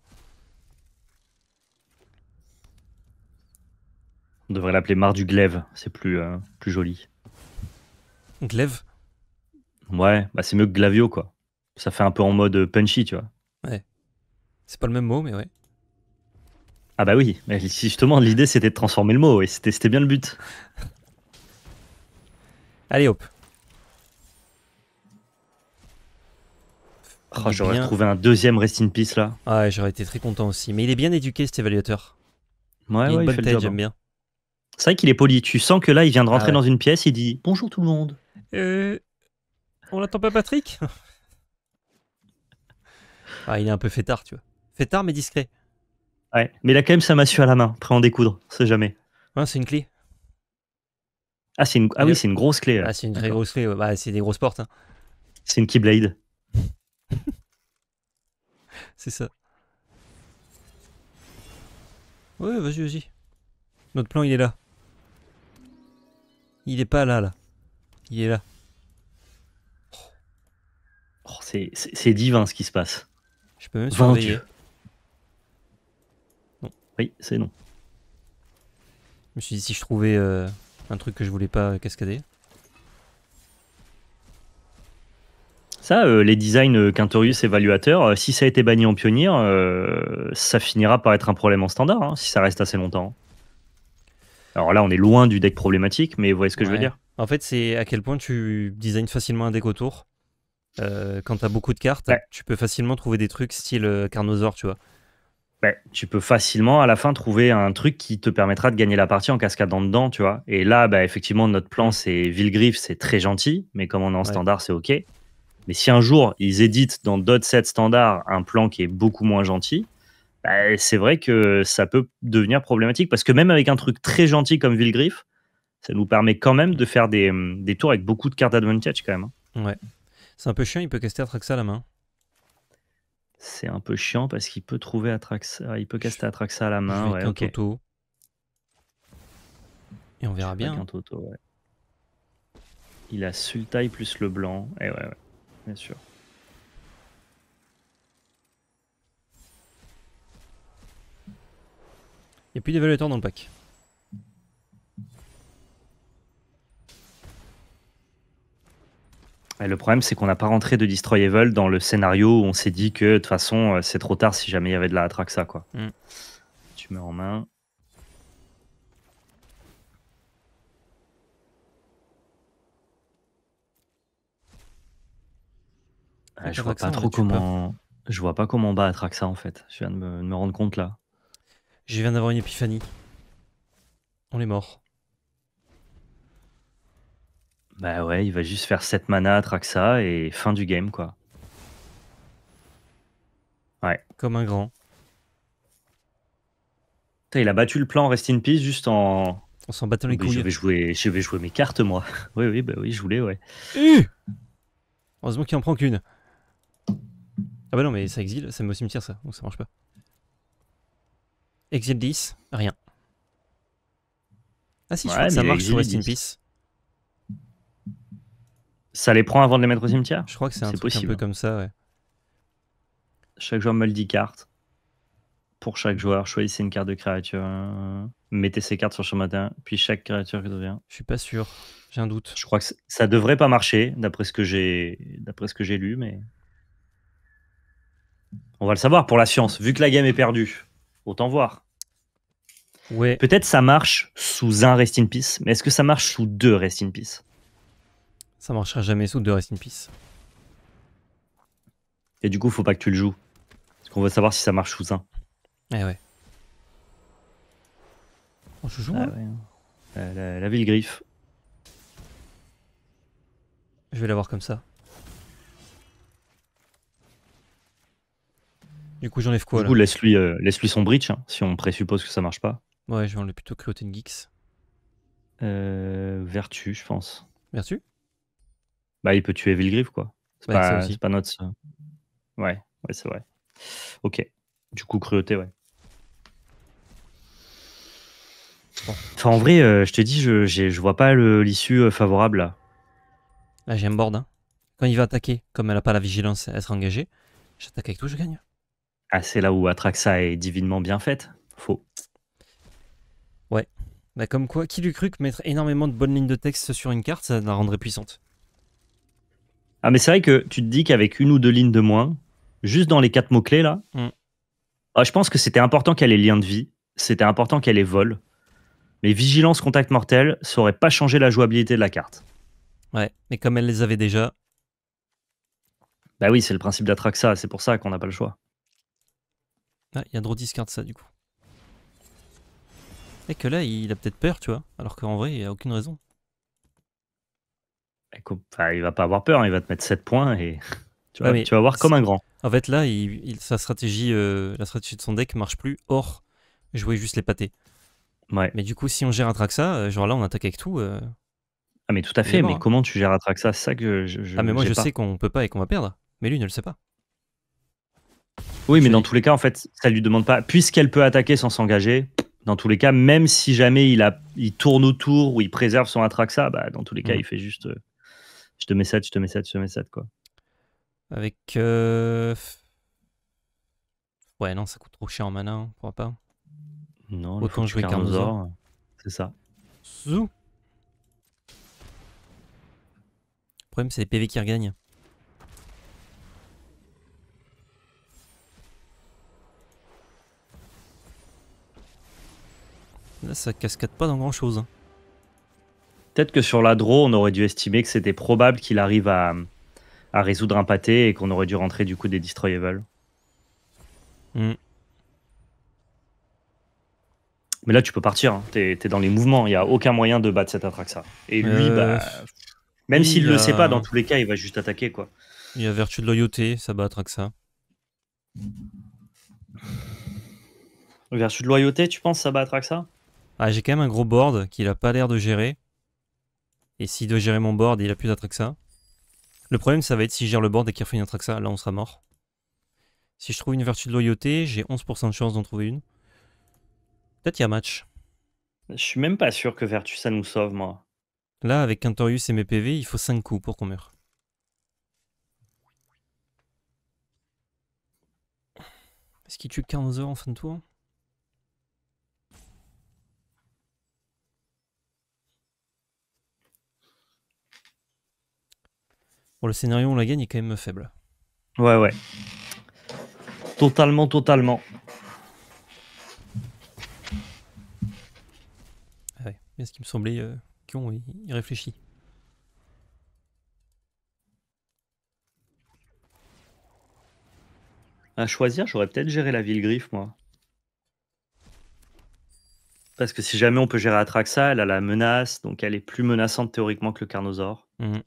A: On devrait l'appeler Mardu du Glaive, c'est plus, euh, plus joli. Glaive. Ouais, bah c'est mieux que Glavio quoi. Ça fait un peu en mode euh, punchy, tu vois. Ouais. C'est pas le même mot, mais ouais. Ah bah oui, mais justement, l'idée c'était de transformer le mot, et c'était bien le but. Allez hop. Oh, j'aurais trouvé un deuxième Rest in Peace là. Ah ouais, j'aurais été très content aussi. Mais il est bien éduqué cet évaluateur. Ouais, il j'aime bien. C'est vrai qu'il est poli. Tu sens que là, il vient de rentrer ah dans une pièce, il dit Bonjour tout le monde. Euh, on l'attend pas Patrick ah, il est un peu fêtard, tu vois. Fêtard, mais discret. Ouais, mais là quand même sa massue à la main, prêt à en découdre, C'est jamais. Ouais, ah, c'est une clé. Ah, c'est une... Ah oui, c'est une grosse clé. Ah, c'est une très grosse clé, bah, c'est des grosses portes. Hein. C'est une Keyblade. c'est ça. Ouais, vas-y, vas-y. Notre plan, il est là. Il est pas là, là. Il est là. Oh, c'est divin ce qui se passe. Je peux même Non. Oui, c'est non. Je me suis dit si je trouvais euh, un truc que je voulais pas cascader. Ça, euh, les designs euh, Quintorius évaluateur, si ça a été banni en pionnier, ça finira par être un problème en standard, hein, si ça reste assez longtemps. Alors là, on est loin du deck problématique, mais vous voyez ce que je veux dire En fait, c'est à quel point tu designs facilement un deck autour euh, quand tu as beaucoup de cartes, tu peux facilement trouver des trucs style euh, Carnosaur, tu vois. tu peux facilement à la fin trouver un truc qui te permettra de gagner la partie en cascadant dedans, tu vois. Et là, bah, effectivement, notre plan, c'est Villegriff, c'est très gentil, mais comme on est en standard, c'est OK. Mais si un jour, ils éditent dans d'autres sets standards un plan qui est beaucoup moins gentil, bah, c'est vrai que ça peut devenir problématique. Parce que même avec un truc très gentil comme Villegriff, ça nous permet quand même de faire des, tours avec beaucoup de cartes advantage quand même. Hein. Ouais. C'est un peu chiant, il peut caster Atraxa à la main. C'est un peu chiant parce qu'il peut trouver Atraxa, il peut caster Atraxa à la main. Ouais, Toto. Et on verra bien. Il a Sultai plus le blanc. Et eh ouais, ouais, bien sûr. Il n'y a plus d'évaluateur dans le pack. le problème, c'est qu'on n'a pas rentré de Destroy Evil dans le scénario où on s'est dit que de toute façon, euh, c'est trop tard si jamais il y avait de la Atraxa. Quoi. Mm. Tu meurs en main. Ah, je vois pas trop comment. Je vois pas comment on bat Atraxa en fait. Je viens de me, de me rendre compte là. Je viens d'avoir une épiphanie. On est mort. Bah ouais, il va juste faire 7 mana, ça, et fin du game, quoi. Ouais. Comme un grand. Putain, il a battu le plan Rest in Peace juste en. En s'en battant les oh, couilles. Je vais, jouer, je vais jouer mes cartes, moi. oui, oui, bah oui, je voulais, ouais. Heureusement qu'il en prend qu'une. Ah bah non, mais ça exile, ça me met au cimetière, ça, donc ça marche pas. Exil 10, rien. Ah si, je ça marche sur Rest in Peace. Ça les prend avant de les mettre au cimetière Je crois que c'est un peu comme ça, Chaque joueur le dit, carte. Pour chaque joueur, choisissez une carte de créature. Mettez ces cartes sur son matin, puis chaque créature qui devient. Je suis pas sûr, j'ai un doute. Je crois que ça devrait pas marcher, d'après ce que j'ai lu, mais. On va le savoir pour la science. Vu que la game est perdue, autant voir. Ouais. Peut-être ça marche sous un Rest in Peace, mais est-ce que ça marche sous deux Rest in Peace ça marchera jamais sous de Rest in Peace. Et du coup, faut pas que tu le joues. Parce qu'on veut savoir si ça marche sous un. Eh ouais. On oh, joue ah hein. Hein. La, ville griffe. Je vais l'avoir comme ça. Du coup, j'enlève quoi Du coup, euh, laisse-lui son bridge, hein, si on présuppose que ça marche pas. Ouais, je vais enlever plutôt de Geeks. Euh, vertu, je pense. Vertu bah, il peut tuer Villegriff, quoi. C'est pas, pas, notre. Euh, ouais, ouais c'est vrai. Ok. Du coup, cruauté, ouais. Enfin, en vrai, euh, je te dis, je, je vois pas l'issue euh, favorable là. Là, ah, j'ai un board. Hein. Quand il va attaquer, comme elle a pas la vigilance à être engagée, j'attaque avec tout, je gagne. Ah, c'est là où Atraxa est divinement bien faite. Faux. Ouais. Bah, comme quoi, qui lui cru que mettre énormément de bonnes lignes de texte sur une carte, ça la rendrait puissante ah, mais c'est vrai que tu te dis qu'avec une ou deux lignes de moins, juste dans les quatre mots-clés, là, mm. ah, je pense que c'était important qu'elle ait lien de vie, c'était important qu'elle ait vol. Mais vigilance, contact mortel, ça aurait pas changé la jouabilité de la carte. Ouais, mais comme elle les avait déjà. Bah oui, c'est le principe d'Atraxa, c'est pour ça qu'on n'a pas le choix. Ah, il y a draw discard ça du coup. Et que là, il a peut-être peur, tu vois, alors qu'en vrai, il n'y a aucune raison. Eh, il va pas avoir peur, hein, il va te mettre 7 points et tu, vas voir comme un grand. En fait, là, sa stratégie, euh, la stratégie de son deck marche plus. Or, jouer juste les pâtés. Ouais. Mais du coup, si on gère un Traxa, euh, genre là, on attaque avec tout. Euh, ah, mais tout à fait. mais hein. comment tu gères un Traxa C'est ça que je. ah, mais moi, je sais qu'on peut pas et qu'on va perdre. Mais lui ne le sait pas. Oui, mais dans tous les cas, en fait, ça lui demande pas. Puisqu'elle peut attaquer sans s'engager, dans tous les cas, même si jamais il, a, il tourne autour ou il préserve son Atraxa, bah, dans tous les cas, mm. il fait juste je te mets 7, je te mets 7, je te mets 7, quoi. Avec. Euh, ouais, non, ça coûte trop cher en mana, on hein, pas. Non, autant jouer Carnosaur. C'est ça. Zou Le problème, c'est les PV qui regagnent. Là, ça cascade pas dans grand chose. Hein. Peut-être que sur la draw, on aurait dû estimer que c'était probable qu'il arrive à, résoudre un pâté et qu'on aurait dû rentrer du coup des destroyables. Hmm. Mais là, tu peux partir. Tu hein. T'es es dans les mouvements. Il n'y a aucun moyen de battre cet Atraxa. Et lui, euh, bah, même s'il ne le sait pas, dans tous les cas, il va juste attaquer. quoi. Il y a vertu de loyauté, ça bat Atraxa. Vertu de loyauté, tu penses, ça bat Atraxa ah, J'ai quand même un gros board qu'il a pas l'air de gérer. Et s'il doit gérer mon board, il a plus d'atraxa. Le problème, ça va être si je gère le board et qu'il refait une atraxa. Là, on sera mort. Si je trouve une vertu de loyauté, j'ai 11% de chance d'en trouver une. Peut-être il y a match. Je suis même pas sûr que vertu, ça nous sauve, moi. Là, avec Quintorius et mes PV, il faut 5 coups pour qu'on meure. Est-ce qu'il tue Carnosaur en fin de tour Bon, le scénario, on la gagne, est quand même faible. Ouais, ouais. Totalement, totalement. Ah ouais, mais ce qui me semblait qu'on euh, y réfléchit. À choisir, j'aurais peut-être géré la ville griffe, moi. Parce que si jamais on peut gérer Atraxa, elle a la menace, donc elle est plus menaçante théoriquement que le Carnosaure. Mhm.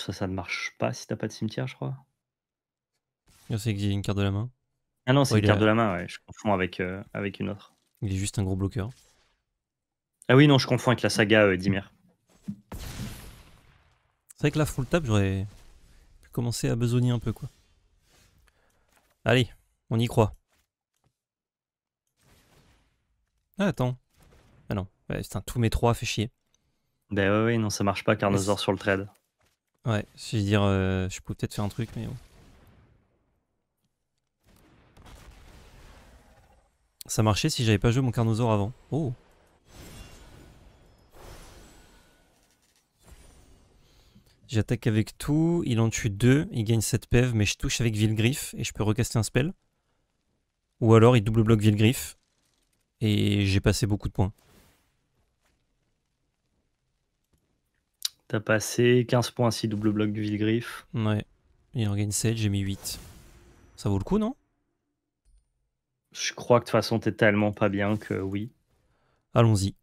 A: Ça, ça ne marche pas si t'as pas de cimetière, je crois. Ah, c'est j'ai une carte de la main. Ah non, c'est oh, une carte de la main, ouais. Je confonds avec, euh, avec une autre. Il est juste un gros bloqueur. Ah oui, non, je confonds avec la saga euh, Dimir. C'est vrai que la full tap, j'aurais pu commencer à besogner un peu, quoi. Allez, on y croit. Ah, attends. Ah non, c'est un tous mes trois fait chier. Bah ben ouais, non, ça marche pas, Carnosaur sur le trade. Ouais, je veux dire, euh, je peux peut-être faire un truc, mais bon. Ça marchait si j'avais pas joué mon Carnosaure avant. Oh J'attaque avec tout, il en tue deux, il gagne 7 pèves, mais je touche avec Vilgriff et je peux recaster un spell. Ou alors il double bloque Vilgriff et j'ai passé beaucoup de points. T'as passé 15 points 6 double bloc du Villegriffe. Ouais. Il en gagne 7, j'ai mis 8. Ça vaut le coup, non Je crois que de toute façon, t'es tellement pas bien que oui. Allons-y.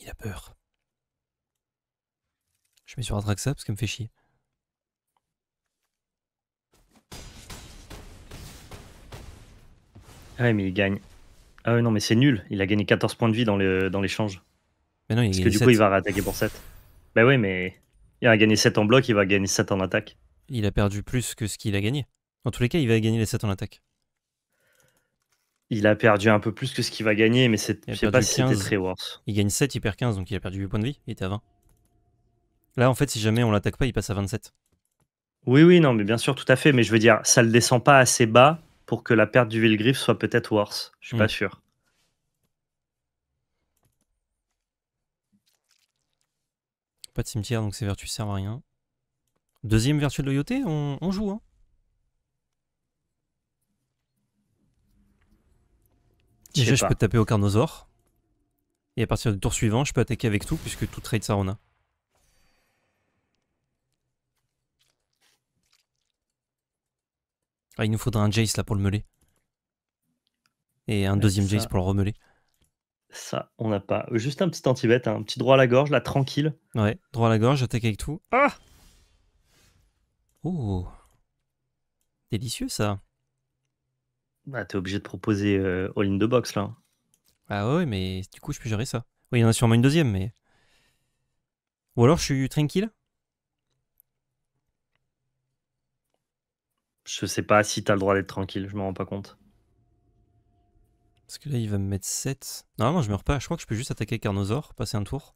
A: Il a peur. Je mets sur Atraxa parce qu'elle me fait chier. Ouais, mais il gagne. Ah non, mais c'est nul. Il a gagné 14 points de vie dans l'échange. Dans mais non, Parce que du coup, il va réattaquer pour 7. Bah oui, mais il a gagné 7 en bloc, il va gagner 7 en attaque. Il a perdu plus que ce qu'il a gagné. En tous les cas, il va gagner les 7 en attaque. Il a perdu un peu plus que ce qu'il va gagner, mais c'est pas si c'était très worse. Il gagne 7, il perd 15, donc il a perdu 8 points de vie. Il était à 20. Là, en fait, si jamais on l'attaque pas, il passe à 27. Oui, oui, non, mais bien sûr, tout à fait. Mais je veux dire, ça le descend pas assez bas pour que la perte du Villegriff soit peut-être worse. Je suis pas mm. sûr. Pas de cimetière, donc ces vertus servent à rien. Deuxième vertu de loyauté, on, joue. Hein. Déjà, je peux taper au Carnosaur. Et à partir du tour suivant, je peux attaquer avec tout, puisque tout trade Sarona. Ah, il nous faudra un Jace là pour le meuler. Et un deuxième Jace pour le remeuler. Ça, on n'a pas. Juste un petit anti-bête, un petit droit à la gorge, là, tranquille. Ouais, droit à la gorge, attaque avec tout. Ah Oh Délicieux ça. Bah, t'es obligé de proposer au euh, all-in de box là. Ah ouais, mais du coup, je peux gérer ça. Oui, il y en a sûrement une deuxième, mais. Ou alors, je suis tranquille Je sais pas si t'as le droit d'être tranquille, je m'en rends pas compte. Parce que là, il va me mettre 7. Normalement, je meurs pas. Je crois que je peux juste attaquer Carnosaur, passer un tour.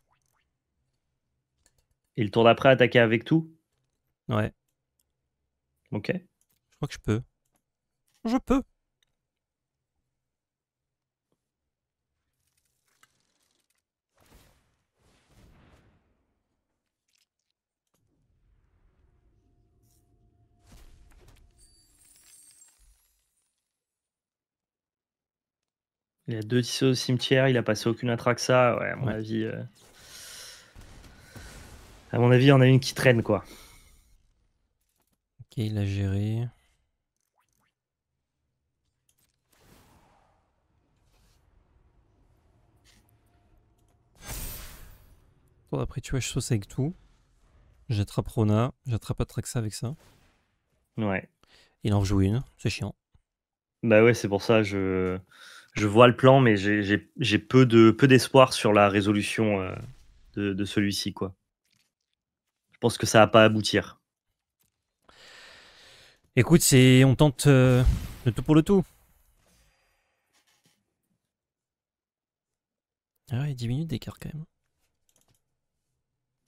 A: Et le tour d'après, attaquer avec tout Ouais. Ok. Je crois que je peux. Je peux. Il a deux tissus au cimetière, il a passé aucune atraxa. Ouais, à mon avis. Euh, à mon avis, il en a une qui traîne, quoi. Ok, il a géré. Bon, après, tu vois, je sauce avec tout. J'attrape Rona, j'attrape Atraxa avec ça. Ouais. Il en rejoue une, c'est chiant. Bah ouais, c'est pour ça, je je vois le plan, mais j'ai peu d'espoir sur la résolution euh, de, celui-ci, Je pense que ça va pas aboutir. Écoute, c'est on tente euh, le tout pour le tout. Ah a 10 minutes d'écart quand même.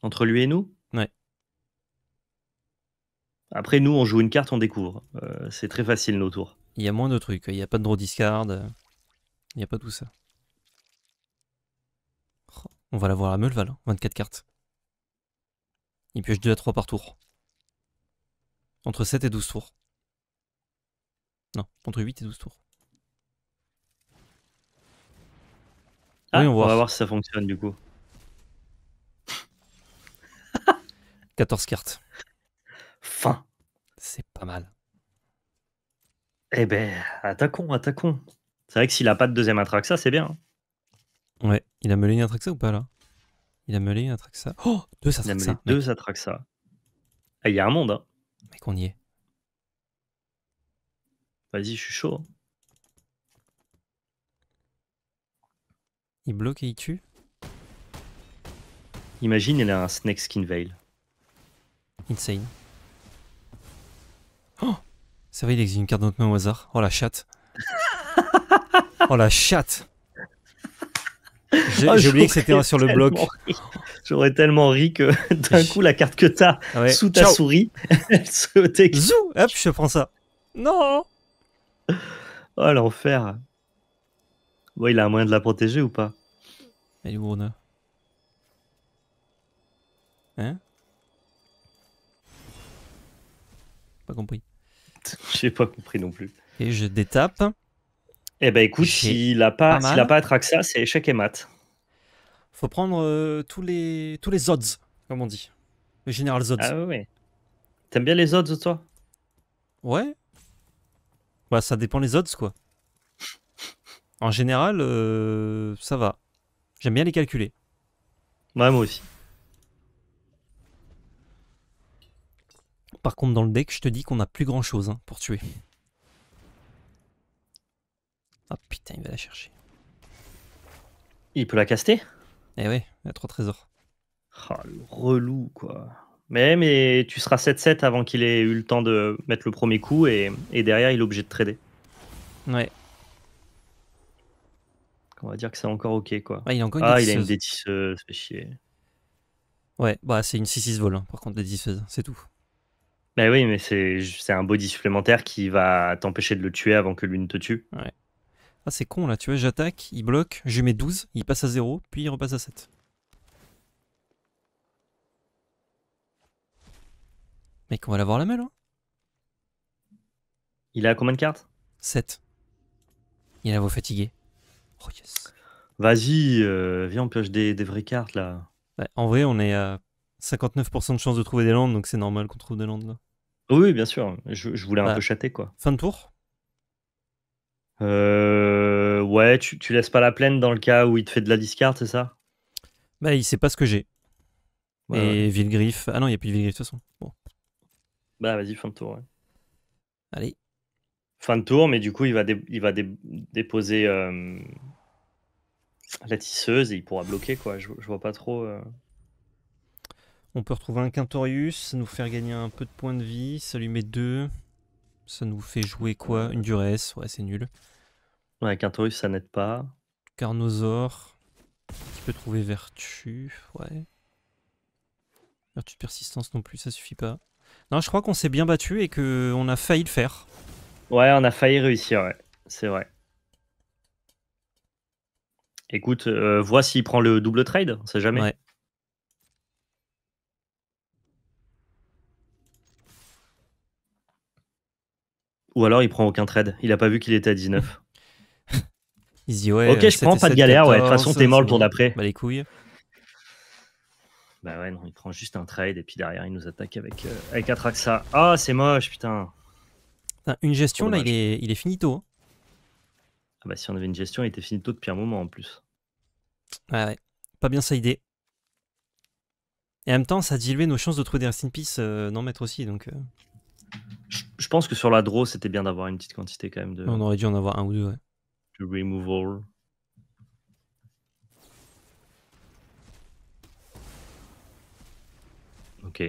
A: Entre lui et nous Ouais. Après, nous, on joue une carte, on découvre. Euh, c'est très facile nos tours. Il y a moins de trucs, il n'y a pas de draw discard. Il n'y a pas tout ça. Oh, on va l'avoir à Meuleval, hein, 24 cartes. Il pioche 2 à 3 par tour. Entre 7 et 12 tours. Non, entre 8 et 12 tours. Ah, oui, on, va on va voir si ça fonctionne du coup. 14 cartes. Fin. C'est pas mal. Eh ben, attaquons, attaquons. C'est vrai que s'il a pas de deuxième Atraxa, c'est bien. Hein. Ouais, il a meulé une Atraxa ou pas là Il a meulé une Atraxa. Oh Deux Atraxa. Il a meulé deux Atraxa. Ah, il y a un monde, hein. Mec, on y est. Vas-y, je suis chaud. Hein. Il bloque et il tue Imagine, il a un Snake Skin Veil. Insane. Oh Ça va, il existe une carte notre main au hasard. Oh la chatte Oh la chatte J'ai ah, oublié que c'était sur le bloc. J'aurais tellement ri que d'un coup, la carte que t'as ah sous ta souris, elle se Zou Hop, je prends ça. Non Oh l'enfer il a un moyen de la protéger ou pas Elle est où, Hein Pas compris. J'ai pas compris non plus. Et je détape. Eh ben écoute, s'il a pas, pas, pas ça, c'est échec et mat. Faut prendre euh, tous, les, tous les odds, comme on dit. Le général odds. Ah oui. T'aimes bien les odds, toi Ouais. Bah ça dépend les odds, quoi. En général, euh, ça va. J'aime bien les calculer. Ouais, moi aussi. Par contre, dans le deck, je te dis qu'on a plus grand chose hein, pour tuer oh, putain, il va la chercher. Il peut la caster Eh oui, il a trois trésors. Oh, le relou, quoi. Mais, mais tu seras 7-7 avant qu'il ait eu le temps de mettre le premier coup et, derrière il est obligé de trader. Ouais. On va dire que c'est encore ok quoi. ah, il ah, a une détisseuse, c'est chier. Ouais, bah c'est une 6-6 vol, hein, par contre, détisseuse, c'est tout. Mais oui, mais c'est un body supplémentaire qui va t'empêcher de le tuer avant que lui ne te tue. Ouais. Ah, c'est con là, tu vois, j'attaque, il bloque, je mets 12, il passe à 0, puis il repasse à 7. Mec, on va l'avoir la main hein. là. Il a combien de cartes 7. Il a vos fatigué. Oh yes. Vas-y, euh, viens, on pioche des, vraies cartes là. Bah, en vrai, on est à 59% de chance de trouver des landes, donc c'est normal qu'on trouve des landes là. Oui, bien sûr. Je, voulais un bah, peu chater quoi. Fin de tour euh, ouais, tu, laisses pas la plaine dans le cas où il te fait de la discard, c'est ça Bah, il sait pas ce que j'ai. Et ouais. Ah non, il n'y a plus de Villegriff de toute façon. Bon. Bah, vas-y, fin de tour. Ouais. Allez. Fin de tour, mais du coup, il va, il va déposer euh, la tisseuse et il pourra bloquer, quoi. Je, vois pas trop. Euh. On peut retrouver un Quintorius, nous faire gagner un peu de points de vie, ça lui met deux. Ça nous fait jouer quoi Une duresse, ouais, c'est nul. Ouais, Quintorus, ça n'aide pas. Carnosaur, tu peux trouver vertu, ouais. Vertu de persistance non plus, ça suffit pas. Non, je crois qu'on s'est bien battu et qu'on a failli le faire. Ouais, on a failli réussir, ouais. C'est vrai. Écoute, euh, vois s'il prend le double trade, on sait jamais. Ouais. Ou alors il prend aucun trade. Il a pas vu qu'il était à 19. il dit Ok, je prends, pas de galère. ouais, de toute façon, t'es mort le tour d'après. Bah les couilles. Bah ouais, non, il prend juste un trade et puis derrière il nous attaque avec, euh, avec Atraxa. Ah, c'est moche, putain. Une gestion là, il est, il est finito. Hein. Ah bah si on avait une gestion, il était finito depuis un moment en plus. Ouais, ouais. Pas bien sa idée. Et en même temps, ça dilué nos chances de trouver des Rest in Peace d'en euh, mettre aussi, donc. Euh. Je, pense que sur la draw, c'était bien d'avoir une petite quantité quand même de. On aurait dû en avoir un ou deux, ouais. removal. Ok.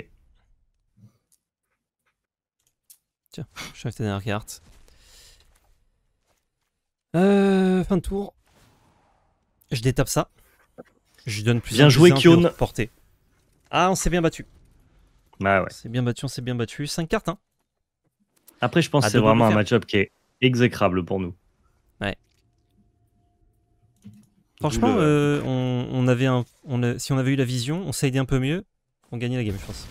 A: Tiens, je ta dernière carte. Euh, fin de tour. Je détape ça. Je donne plus. Bien joué, Portée. Ah, on s'est bien battu. Bah ouais. On s'est bien battu, on s'est bien battu. 5 cartes, hein. Après, je pense que c'est vraiment un match-up qui est exécrable pour nous. Ouais. Franchement, euh, euh, on, avait un, si on avait eu la vision, on s'est aidé un peu mieux, on gagnait la game, je pense.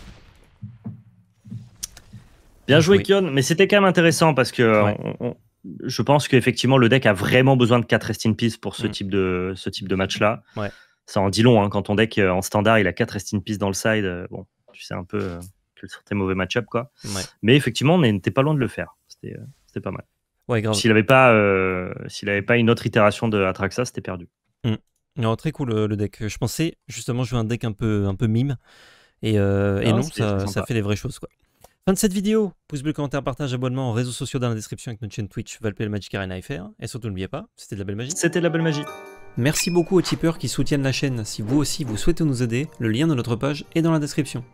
A: Bien joué, Kion, mais c'était quand même intéressant parce que je pense qu'effectivement, le deck a vraiment besoin de 4 Rest in Peace pour ce mm. type de, de match-là. Ouais. Ça en dit long, hein. quand ton deck euh, en standard, il a 4 Rest in Peace dans le side. Bon, tu sais un peu c'était mauvais match-up, quoi. Mais effectivement, on n'était pas loin de le faire. C'était euh, pas mal. S'il n'avait pas, euh, pas une autre itération de Atraxa, c'était perdu. Mm. très cool euh, le deck. Je pensais justement jouer un deck un peu, un peu mime. Et, euh, ah non, ça, fait les vraies choses. Quoi. Fin de cette vidéo. Pouce bleu, commentaire, partage, abonnement, réseaux sociaux dans la description avec notre chaîne Twitch, le Magic Arena FR. Et surtout, n'oubliez pas, c'était de la belle magie. C'était de la belle magie. Merci beaucoup aux tipeurs qui soutiennent la chaîne. Si vous aussi vous souhaitez nous aider, le lien de notre page est dans la description.